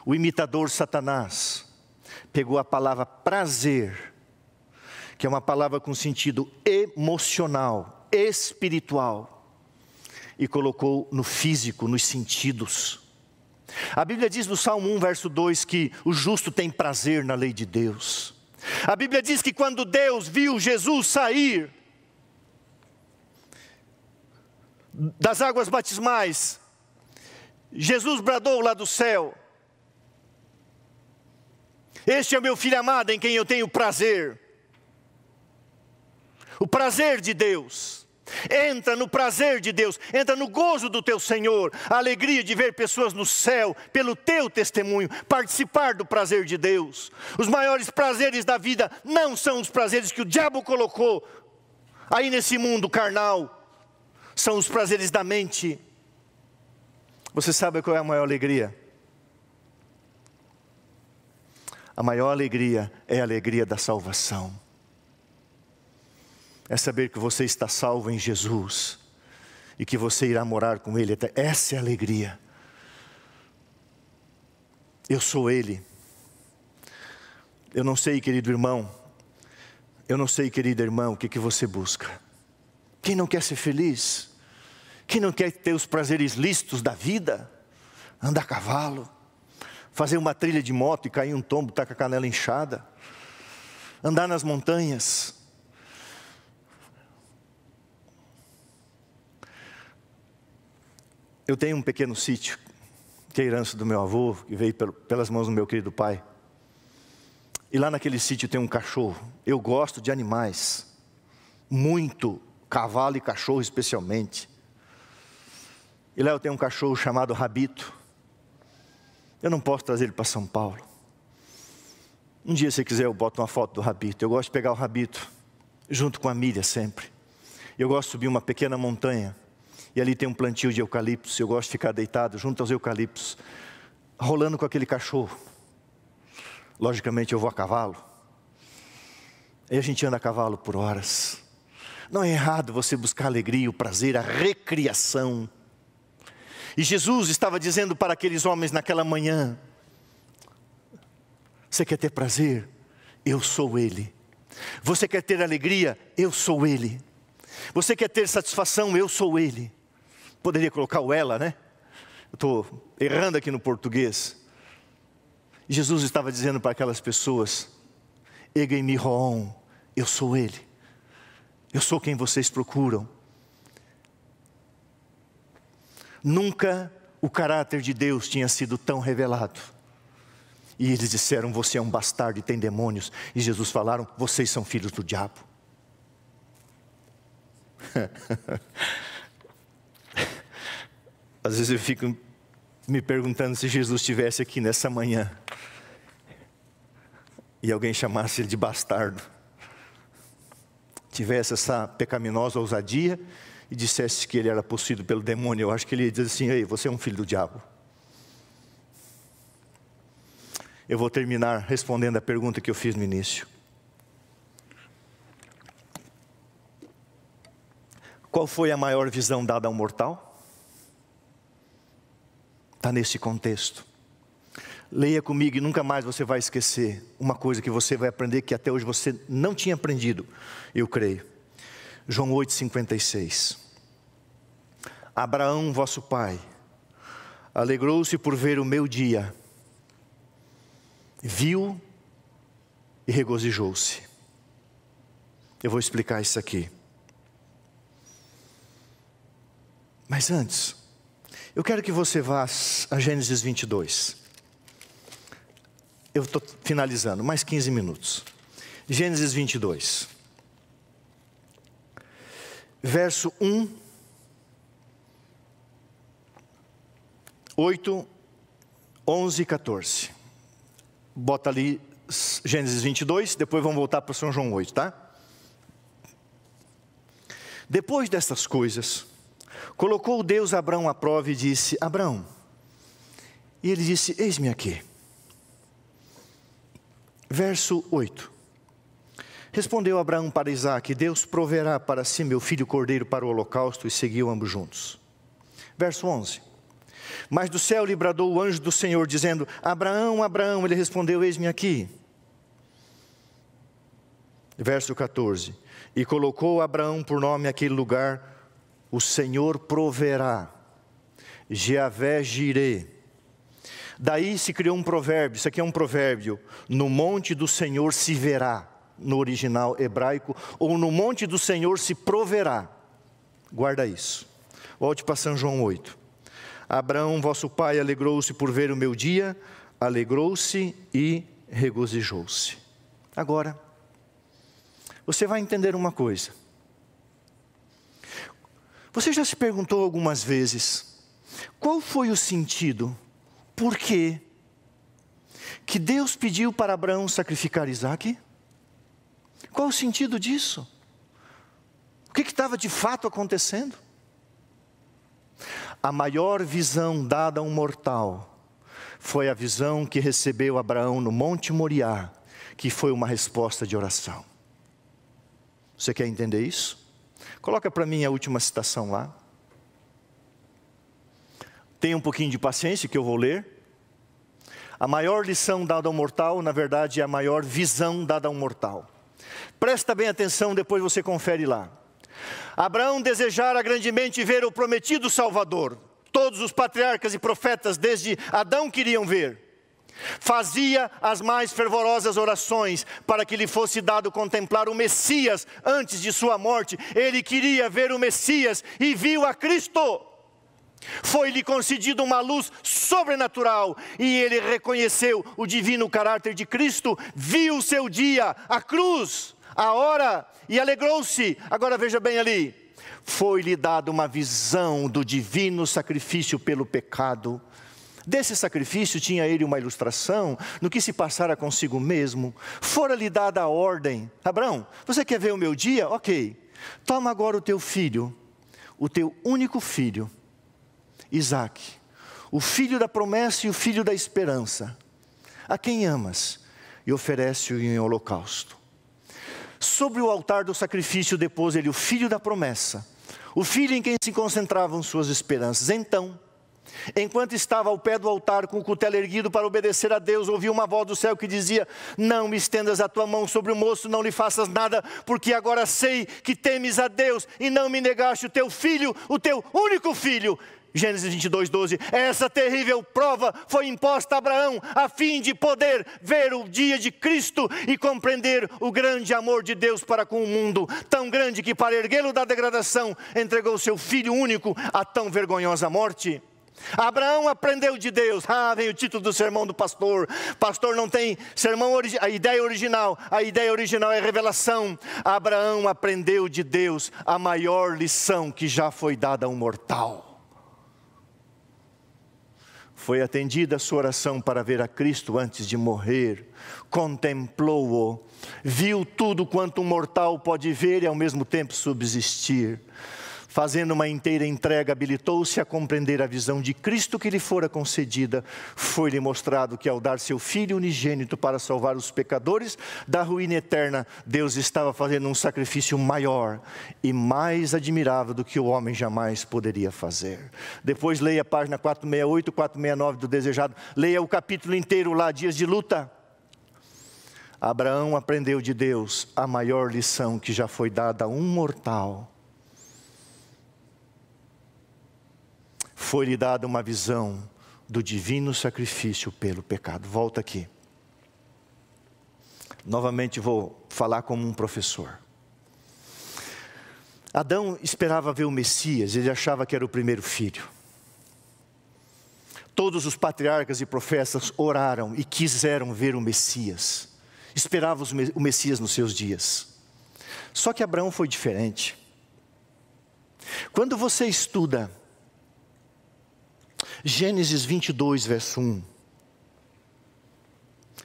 O imitador Satanás pegou a palavra prazer, que é uma palavra com sentido emocional, espiritual, e colocou no físico, nos sentidos. A Bíblia diz no Salmo 1, verso 2, que o justo tem prazer na lei de Deus. A Bíblia diz que quando Deus viu Jesus sair das águas batismais, Jesus bradou lá do céu: este é o meu filho amado em quem eu tenho prazer. O prazer de Deus. Entra no prazer de Deus, entra no gozo do teu Senhor, a alegria de ver pessoas no céu pelo teu testemunho, participar do prazer de Deus. Os maiores prazeres da vida não são os prazeres que o diabo colocou aí nesse mundo carnal, são os prazeres da mente. Você sabe qual é a maior alegria? a maior alegria é a alegria da salvação. É saber que você está salvo em Jesus e que você irá morar com Ele. Até. Essa é a alegria. Eu sou Ele. Eu não sei, querido irmão, eu não sei, querida irmã, o que, que você busca. Quem não quer ser feliz? Quem não quer ter os prazeres lícitos da vida? Anda a cavalo, fazer uma trilha de moto e cair um tombo, estar com a canela inchada, andar nas montanhas. Eu tenho um pequeno sítio, que é herança do meu avô, que veio pelas mãos do meu querido pai. E lá naquele sítio tem um cachorro. Eu gosto de animais, muito, cavalo e cachorro especialmente. E lá eu tenho um cachorro chamado Rabito. Eu não posso trazer ele para São Paulo. Um dia, se quiser, eu boto uma foto do rabito. Eu gosto de pegar o rabito junto com a milha sempre. Eu gosto de subir uma pequena montanha e ali tem um plantio de eucaliptos. Eu gosto de ficar deitado junto aos eucaliptos, rolando com aquele cachorro. Logicamente, eu vou a cavalo. E a gente anda a cavalo por horas. Não é errado você buscar a alegria, o prazer, a recriação e Jesus estava dizendo para aqueles homens naquela manhã: Você quer ter prazer? Eu sou Ele. Você quer ter alegria? Eu sou Ele. Você quer ter satisfação? Eu sou Ele. Poderia colocar o ela, né? Estou errando aqui no português. Jesus estava dizendo para aquelas pessoas: Egemi Roon, eu sou Ele. Eu sou quem vocês procuram. Nunca o caráter de Deus tinha sido tão revelado. E eles disseram: Você é um bastardo e tem demônios. E Jesus falaram: Vocês são filhos do diabo. <laughs> Às vezes eu fico me perguntando se Jesus estivesse aqui nessa manhã e alguém chamasse ele de bastardo, tivesse essa pecaminosa ousadia e dissesse que ele era possuído pelo demônio, eu acho que ele ia dizer assim: Ei, você é um filho do diabo. Eu vou terminar respondendo a pergunta que eu fiz no início. Qual foi a maior visão dada ao mortal? Está nesse contexto. Leia comigo e nunca mais você vai esquecer uma coisa que você vai aprender que até hoje você não tinha aprendido, eu creio. João 8,56. Abraão, vosso pai, alegrou-se por ver o meu dia, viu e regozijou-se. Eu vou explicar isso aqui. Mas antes, eu quero que você vá a Gênesis 22. Eu estou finalizando, mais 15 minutos. Gênesis 22 verso 1, 8, 11 e 14. Bota ali Gênesis 22, depois vamos voltar para São João 8, tá? Depois dessas coisas, colocou Deus Abraão à prova e disse: Abraão. E ele disse: Eis-me aqui. Verso 8. Respondeu Abraão para Isaac: Deus proverá para si meu filho cordeiro para o holocausto, e seguiu ambos juntos. Verso 11. Mas do céu lhe bradou o anjo do Senhor, dizendo: Abraão, Abraão. Ele respondeu: Eis-me aqui. Verso 14. E colocou Abraão por nome aquele lugar: O Senhor proverá. Jeavé Jireh. Daí se criou um provérbio, isso aqui é um provérbio: No monte do Senhor se verá no original hebraico, ou no monte do Senhor se proverá. Guarda isso. Volte para São João 8. Abraão, vosso pai, alegrou-se por ver o meu dia, alegrou-se e regozijou-se. Agora, você vai entender uma coisa. Você já se perguntou algumas vezes qual foi o sentido, por que Deus pediu para Abraão sacrificar Isaac? Qual o sentido disso? O que estava de fato acontecendo? A maior visão dada a um mortal foi a visão que recebeu Abraão no Monte Moriá, que foi uma resposta de oração. Você quer entender isso? Coloca para mim a última citação lá. Tenha um pouquinho de paciência que eu vou ler. A maior lição dada ao mortal, na verdade, é a maior visão dada ao mortal. Presta bem atenção, depois você confere lá. Abraão desejara grandemente ver o prometido Salvador. Todos os patriarcas e profetas desde Adão queriam ver. Fazia as mais fervorosas orações para que lhe fosse dado contemplar o Messias antes de sua morte. Ele queria ver o Messias e viu a Cristo. Foi-lhe concedida uma luz sobrenatural e ele reconheceu o divino caráter de Cristo, viu o seu dia, a cruz, a hora e alegrou-se. Agora veja bem ali. Foi-lhe dada uma visão do divino sacrifício pelo pecado. Desse sacrifício tinha ele uma ilustração no que se passara consigo mesmo. Fora-lhe dada a ordem: Abraão, você quer ver o meu dia? Ok. Toma agora o teu filho, o teu único filho Isaac, o filho da promessa e o filho da esperança, a quem amas, e oferece-o em holocausto. Sobre o altar do sacrifício depôs ele o filho da promessa, o filho em quem se concentravam suas esperanças. Então, Enquanto estava ao pé do altar com o cutelo erguido para obedecer a Deus, ouviu uma voz do céu que dizia: Não estendas a tua mão sobre o moço, não lhe faças nada, porque agora sei que temes a Deus e não me negaste o teu filho, o teu único filho. Gênesis 22, 12. Essa terrível prova foi imposta a Abraão a fim de poder ver o dia de Cristo e compreender o grande amor de Deus para com o mundo, tão grande que, para erguê-lo da degradação, entregou seu filho único a tão vergonhosa morte. Abraão aprendeu de Deus. Ah, vem o título do sermão do pastor. Pastor não tem sermão, a ideia original. A ideia original é revelação. Abraão aprendeu de Deus a maior lição que já foi dada a um mortal. Foi atendida a sua oração para ver a Cristo antes de morrer, contemplou-o, viu tudo quanto um mortal pode ver e ao mesmo tempo subsistir. Fazendo uma inteira entrega, habilitou-se a compreender a visão de Cristo que lhe fora concedida. Foi-lhe mostrado que, ao dar seu Filho unigênito para salvar os pecadores da ruína eterna, Deus estava fazendo um sacrifício maior e mais admirável do que o homem jamais poderia fazer. Depois leia a página 468, 469 do Desejado, leia o capítulo inteiro lá, Dias de Luta. Abraão aprendeu de Deus a maior lição que já foi dada a um mortal foi-lhe dada uma visão do divino sacrifício pelo pecado. Volta aqui. Novamente vou falar como um professor. Adão esperava ver o Messias, ele achava que era o primeiro filho. Todos os patriarcas e profetas oraram e quiseram ver o Messias. Esperavam o Messias nos seus dias. Só que Abraão foi diferente. Quando você estuda Gênesis 22, verso 1.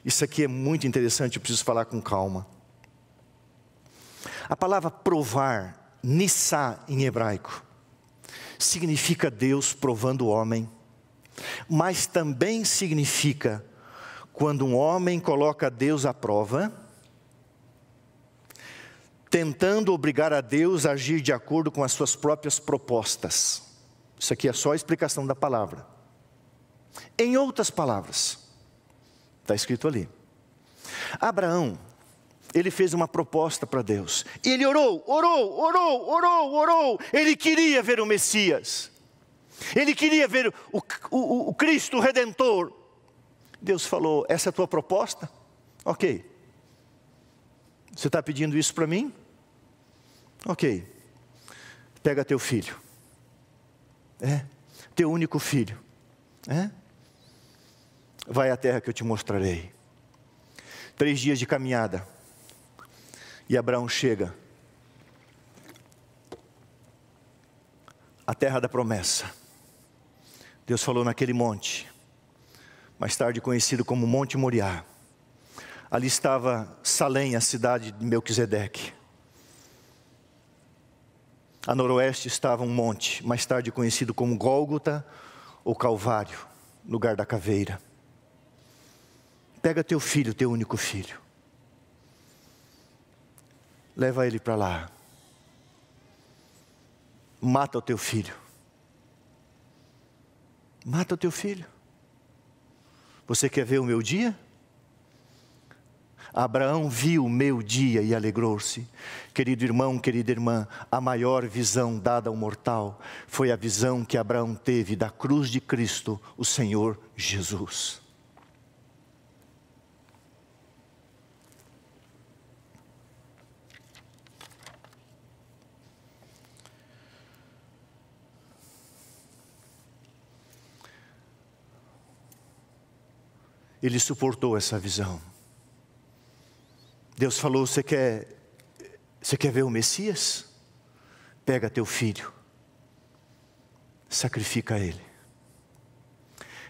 Isso aqui é muito interessante, eu preciso falar com calma. A palavra provar, nissá em hebraico, significa Deus provando o homem, mas também significa quando um homem coloca Deus à prova, tentando obrigar a Deus a agir de acordo com as suas próprias propostas. Isso aqui é só a explicação da palavra. Em outras palavras, está escrito ali. Abraão, ele fez uma proposta para Deus. E ele orou, orou, orou, orou, orou. Ele queria ver o Messias. Ele queria ver o, o, o Cristo o Redentor. Deus falou: Essa é a tua proposta? Ok. Você está pedindo isso para mim? Ok. Pega teu filho. É, teu único filho. É? Vai à terra que eu te mostrarei. Três dias de caminhada. E Abraão chega a terra da promessa. Deus falou naquele monte, mais tarde conhecido como Monte Moriá. Ali estava Salém, a cidade de Melquisedeque. A noroeste estava um monte, mais tarde conhecido como Gólgota ou Calvário, lugar da caveira. Pega teu filho, teu único filho. Leva ele para lá. Mata o teu filho. Mata o teu filho. Você quer ver o meu dia? Abraão viu o meu dia e alegrou-se. Querido irmão, querida irmã, a maior visão dada ao mortal foi a visão que Abraão teve da cruz de Cristo, o Senhor Jesus. Ele suportou essa visão. Deus falou: Você quer, você quer ver o Messias? Pega teu filho, sacrifica ele.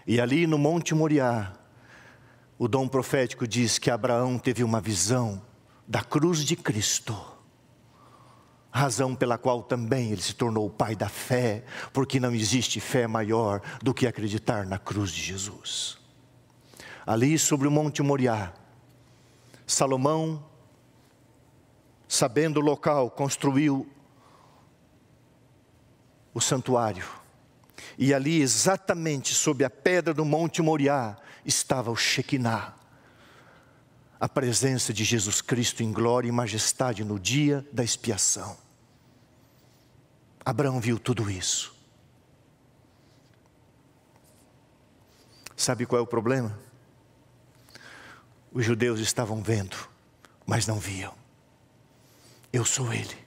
E ali no Monte Moriá, o dom profético diz que Abraão teve uma visão da cruz de Cristo, razão pela qual também ele se tornou o pai da fé, porque não existe fé maior do que acreditar na cruz de Jesus. Ali sobre o Monte Moriá, Salomão, sabendo o local, construiu o santuário. E ali, exatamente sob a pedra do Monte Moriá, estava o Shekinah, a presença de Jesus Cristo em glória e majestade no dia da expiação. Abraão viu tudo isso. Sabe qual é o problema? Os judeus estavam vendo, mas não viam. Eu sou ele.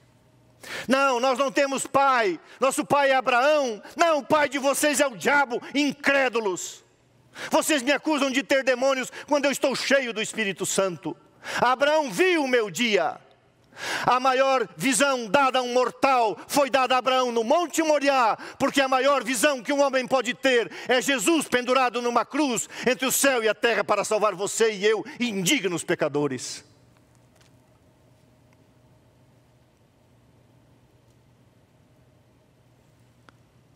Não, nós não temos pai. Nosso pai é Abraão. Não, o pai de vocês é o diabo, incrédulos. Vocês me acusam de ter demônios quando eu estou cheio do Espírito Santo. Abraão viu o meu dia. A maior visão dada a um mortal foi dada a Abraão no Monte Moriá, porque a maior visão que um homem pode ter é Jesus pendurado numa cruz entre o céu e a terra para salvar você e eu, indignos pecadores.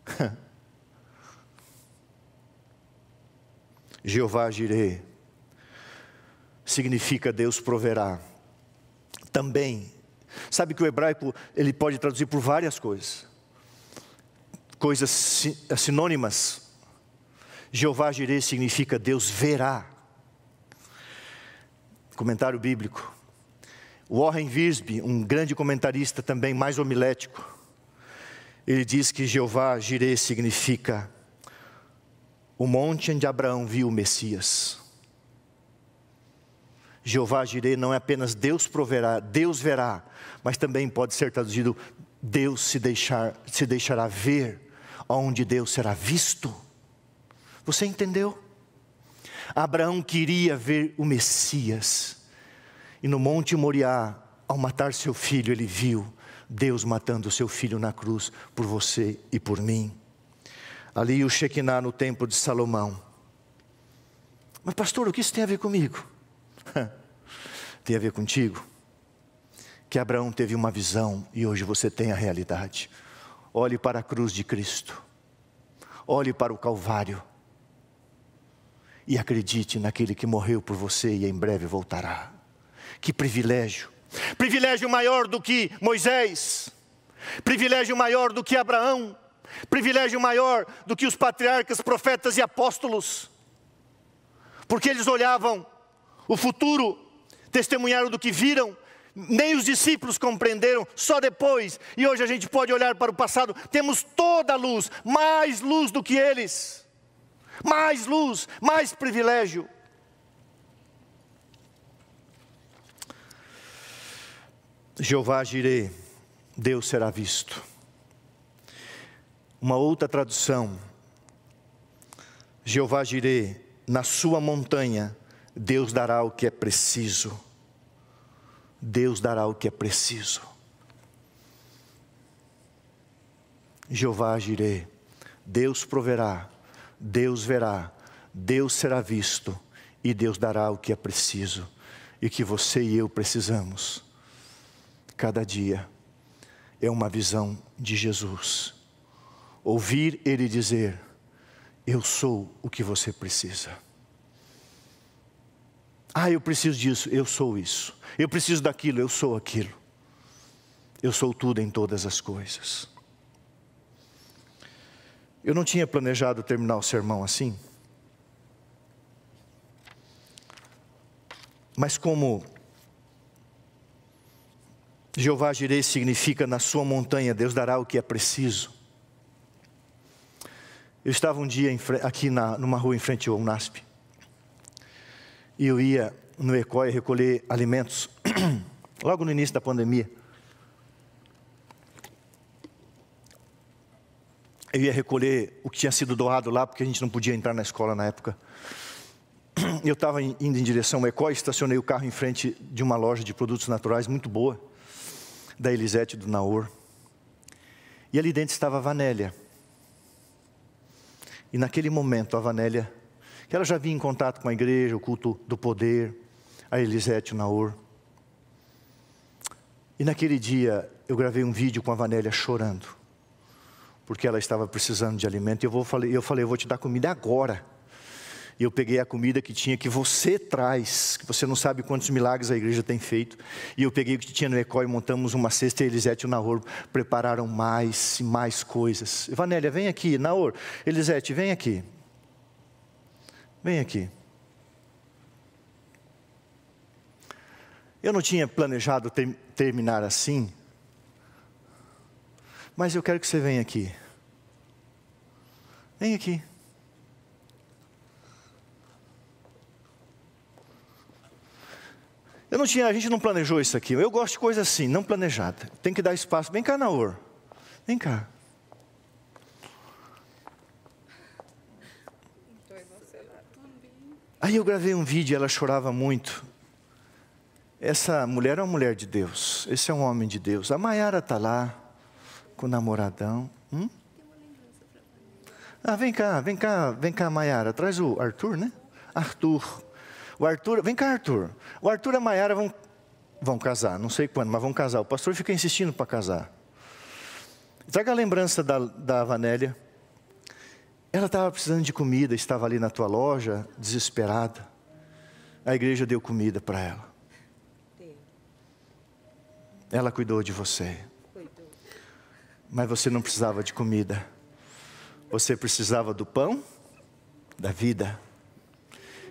<laughs> Jeová Jireh significa Deus proverá. Também Sabe que o hebraico ele pode traduzir por várias coisas, coisas eh, sinônimas. Jeová Jireh significa Deus verá. Comentário bíblico. Warren Virsby, um grande comentarista também mais homilético, ele diz que Jeová Jireh significa o monte onde Abraão viu o Messias. Jeová jirei não é apenas Deus proverá, Deus verá, mas também pode ser traduzido Deus se, deixar, se deixará ver, onde Deus será visto. Você entendeu? Abraão queria ver o Messias. E no Monte Moriá, ao matar seu filho, ele viu Deus matando seu filho na cruz por você e por mim. Ali o Shekinah no templo de Salomão. Mas pastor, o que isso tem a ver comigo? <laughs> tem a ver contigo? Que Abraão teve uma visão e hoje você tem a realidade. Olhe para a cruz de Cristo, olhe para o Calvário e acredite naquele que morreu por você e em breve voltará. Que privilégio! Privilégio maior do que Moisés, privilégio maior do que Abraão, privilégio maior do que os patriarcas, profetas e apóstolos, porque eles olhavam o futuro, testemunharam do que viram, nem os discípulos compreenderam, só depois. E hoje a gente pode olhar para o passado, temos toda a luz, mais luz do que eles, mais luz, mais privilégio. Jeová girei, Deus será visto. Uma outra tradução, Jeová girei, na sua montanha Deus dará o que é preciso. Deus dará o que é preciso. Jeová agirei. Deus proverá, Deus verá, Deus será visto e Deus dará o que é preciso e que você e eu precisamos. Cada dia é uma visão de Jesus. Ouvir Ele dizer: Eu sou o que você precisa. Ah, eu preciso disso, eu sou isso. Eu preciso daquilo, eu sou aquilo. Eu sou tudo em todas as coisas. Eu não tinha planejado terminar o sermão assim. Mas como Jeová Jirei significa na sua montanha Deus dará o que é preciso. Eu estava um dia aqui na, numa rua em frente ao UNASP e eu ia no ECOI recolher alimentos, <clears throat> logo no início da pandemia. Eu ia recolher o que tinha sido doado lá, porque a gente não podia entrar na escola na época. <clears throat> Eu estava indo em direção ao ECOI, estacionei o carro em frente de uma loja de produtos naturais muito boa, da Elisete do Naor. E ali dentro estava a Vanélia. E naquele momento a Vanélia ela já vinha em contato com a igreja, o culto do poder, a Elisete Naor. E naquele dia eu gravei um vídeo com a Vanélia chorando, porque ela estava precisando de alimento. E eu, vou, eu falei, eu vou te dar comida agora. E eu peguei a comida que tinha, que você traz, que você não sabe quantos milagres a igreja tem feito. E eu peguei o que tinha no ecó e montamos uma cesta. E Elisete e o Naor prepararam mais e mais coisas. Vanélia, vem aqui. Naor, Elisete, vem aqui. Vem aqui. Eu não tinha planejado ter, terminar assim, mas eu quero que você venha aqui. Vem aqui. Eu não tinha, a gente não planejou isso aqui. Eu gosto de coisa assim, não planejada. Tem que dar espaço. Vem cá, Naor. Vem cá. Aí eu gravei um vídeo, ela chorava muito. Essa mulher é uma mulher de Deus, esse é um homem de Deus. A Maiara está lá, com o namoradão. Hum? Ah, vem cá, vem cá, vem cá, Maiara. Traz o Arthur, né? Arthur. O Arthur, vem cá, Arthur. O Arthur e a Maiara vão, vão casar, não sei quando, mas vão casar. O pastor fica insistindo para casar. Traga a lembrança da, da Vanélia. Ela estava precisando de comida, estava ali na tua loja, desesperada. A igreja deu comida para ela. Ela cuidou de você. Mas você não precisava de comida. Você precisava do pão da vida.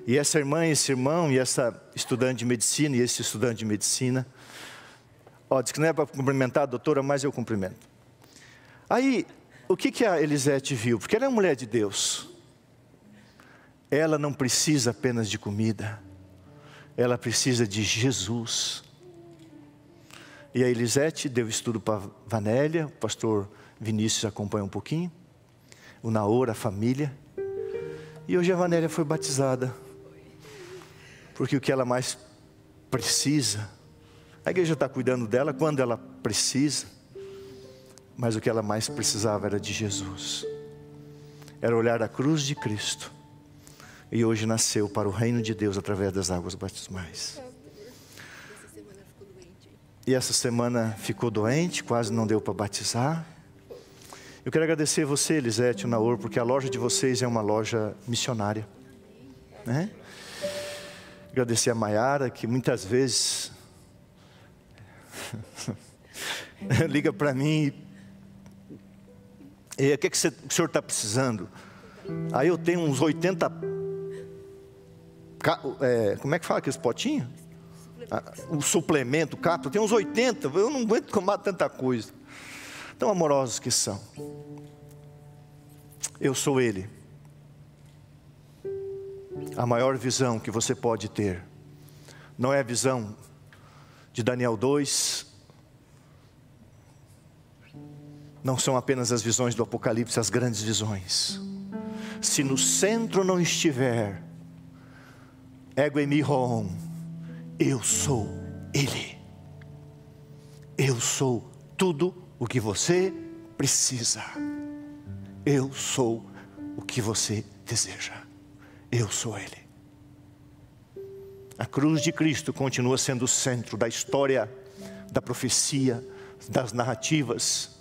E essa irmã, esse irmão, e essa estudante de medicina, e esse estudante de medicina, ó, diz que não é para cumprimentar a doutora, mas eu cumprimento. Aí, o que, que a Elisete viu? Porque ela é uma mulher de Deus. Ela não precisa apenas de comida, ela precisa de Jesus. E a Elisete deu estudo para Vanélia, o pastor Vinícius acompanha um pouquinho, o Naor, a família. E hoje a Vanélia foi batizada, porque o que ela mais precisa, a igreja está cuidando dela quando ela precisa mas o que ela mais precisava era de Jesus. Era olhar a cruz de Cristo. E hoje nasceu para o reino de Deus através das águas batismais. E essa semana ficou doente, quase não deu para batizar. Eu quero agradecer você, Elisete, o Naor, porque a loja de vocês é uma loja missionária. Né? Agradecer a Maiara, que muitas vezes <laughs> liga para mim o que, é que você, o senhor está precisando? Aí eu tenho uns 80. É, como é que fala aqueles potinhos? Ah, o suplemento, capa, tem uns 80, eu não aguento tomar tanta coisa. Tão amorosos que são. Eu sou Ele. A maior visão que você pode ter não é a visão de Daniel 2, Não são apenas as visões do Apocalipse, as grandes visões. Se no centro não estiver ego em Ron, eu sou Ele. Eu sou tudo o que você precisa. Eu sou o que você deseja. Eu sou Ele. A cruz de Cristo continua sendo o centro da história, da profecia, das narrativas,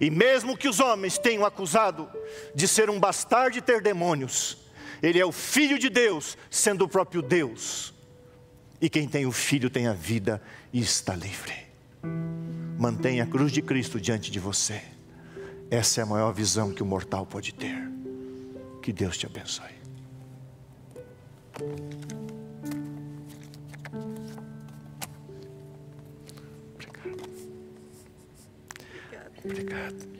e mesmo que os homens tenham acusado de ser um bastardo e ter demônios, ele é o filho de Deus, sendo o próprio Deus. E quem tem o filho tem a vida e está livre. Mantenha a cruz de Cristo diante de você. Essa é a maior visão que o mortal pode ter. Que Deus te abençoe. Obrigado.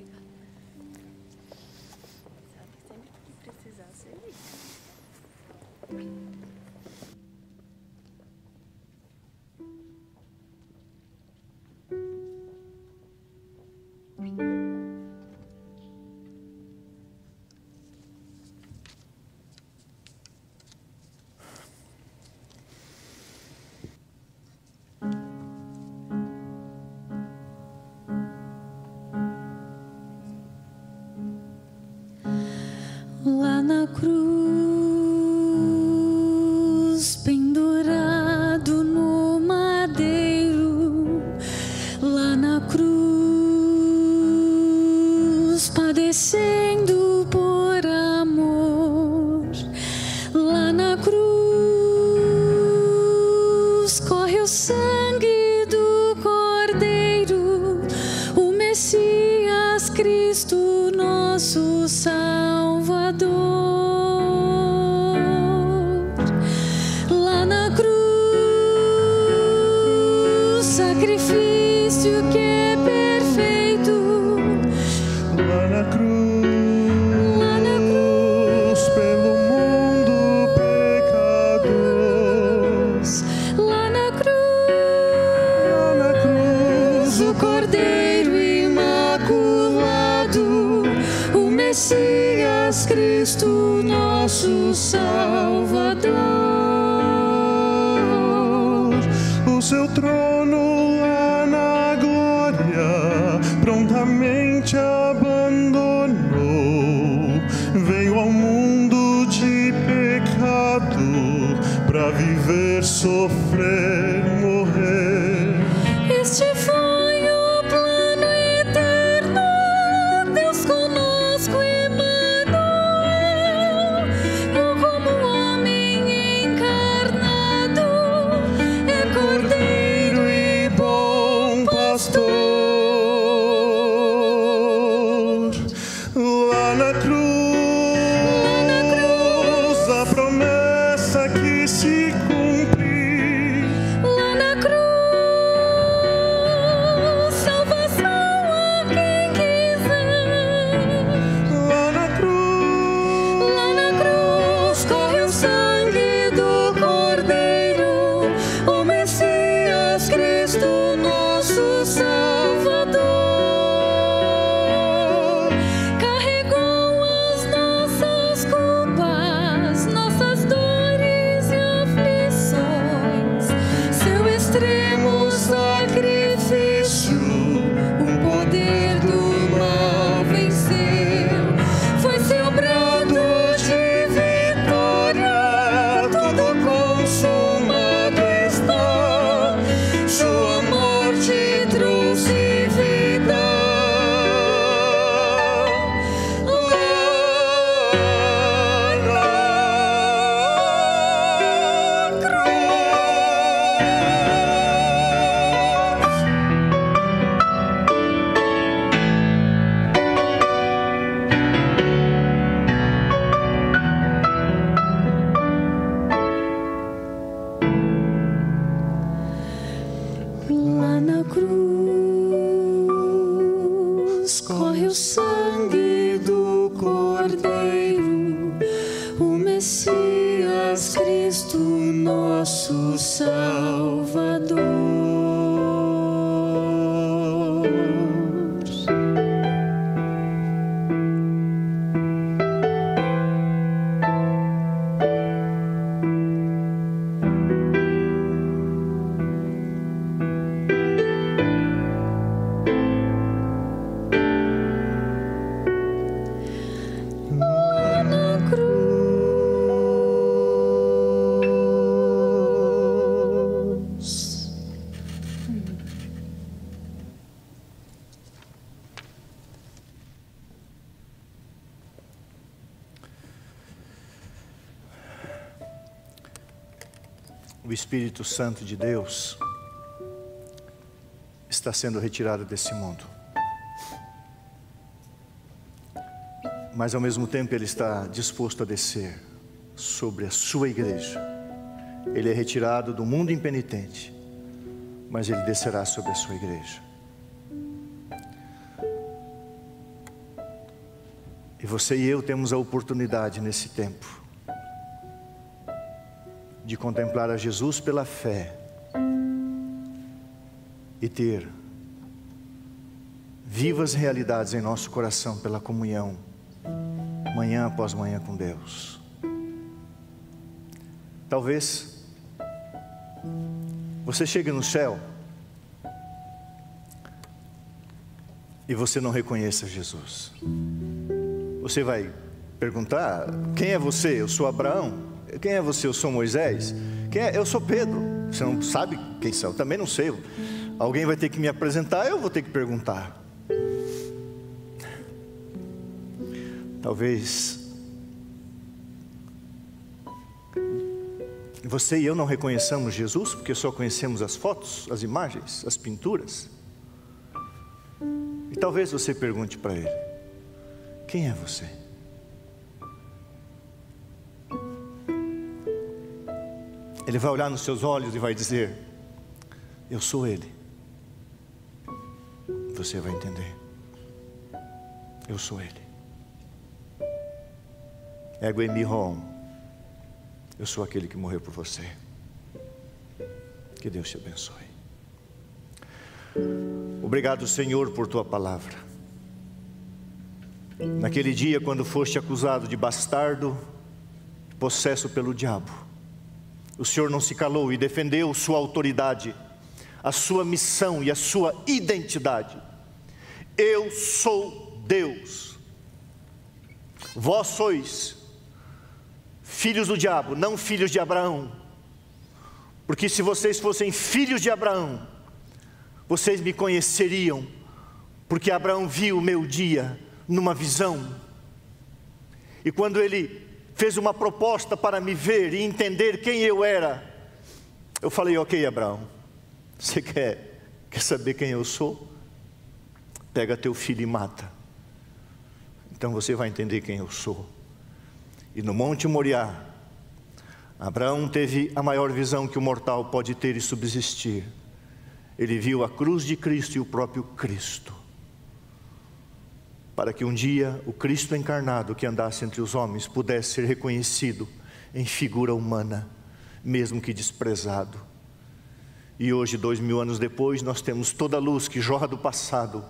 Espírito Santo de Deus está sendo retirado desse mundo. Mas ao mesmo tempo ele está disposto a descer sobre a sua igreja. Ele é retirado do mundo impenitente, mas ele descerá sobre a sua igreja. E você e eu temos a oportunidade nesse tempo de contemplar a Jesus pela fé e ter vivas realidades em nosso coração pela comunhão, manhã após manhã com Deus. Talvez você chegue no céu e você não reconheça Jesus. Você vai perguntar: quem é você? Eu sou Abraão. Quem é você? Eu sou Moisés? Quem é? Eu sou Pedro. Você não sabe quem são? Eu também não sei. Alguém vai ter que me apresentar, eu vou ter que perguntar. Talvez você e eu não reconheçamos Jesus porque só conhecemos as fotos, as imagens, as pinturas. E talvez você pergunte para ele: Quem é você? Ele vai olhar nos seus olhos e vai dizer: Eu sou Ele. Você vai entender. Eu sou Ele. Ego em home. Eu sou aquele que morreu por você. Que Deus te abençoe. Obrigado, Senhor, por tua palavra. Naquele dia, quando foste acusado de bastardo, possesso pelo diabo, o Senhor não se calou e defendeu sua autoridade, a sua missão e a sua identidade. Eu sou Deus. Vós sois filhos do diabo, não filhos de Abraão. Porque se vocês fossem filhos de Abraão, vocês me conheceriam, porque Abraão viu o meu dia numa visão. E quando ele fez uma proposta para me ver e entender quem eu era. Eu falei: Ok, Abraão, você quer, quer saber quem eu sou? Pega teu filho e mata. Então você vai entender quem eu sou. E no Monte Moriá, Abraão teve a maior visão que o mortal pode ter e subsistir. Ele viu a cruz de Cristo e o próprio Cristo para que um dia o Cristo encarnado que andasse entre os homens pudesse ser reconhecido em figura humana, mesmo que desprezado. E hoje, dois mil anos depois, nós temos toda a luz que jorra do passado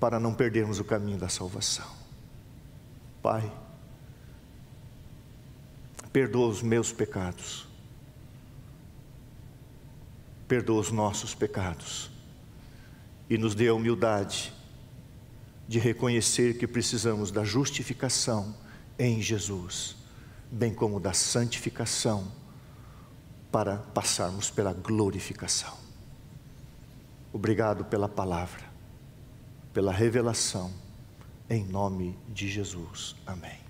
para não perdermos o caminho da salvação. Pai, perdoa os meus pecados, perdoa os nossos pecados e nos dê a humildade de reconhecer que precisamos da justificação em Jesus, bem como da santificação para passarmos pela glorificação. Obrigado pela palavra, pela revelação, em nome de Jesus. Amém.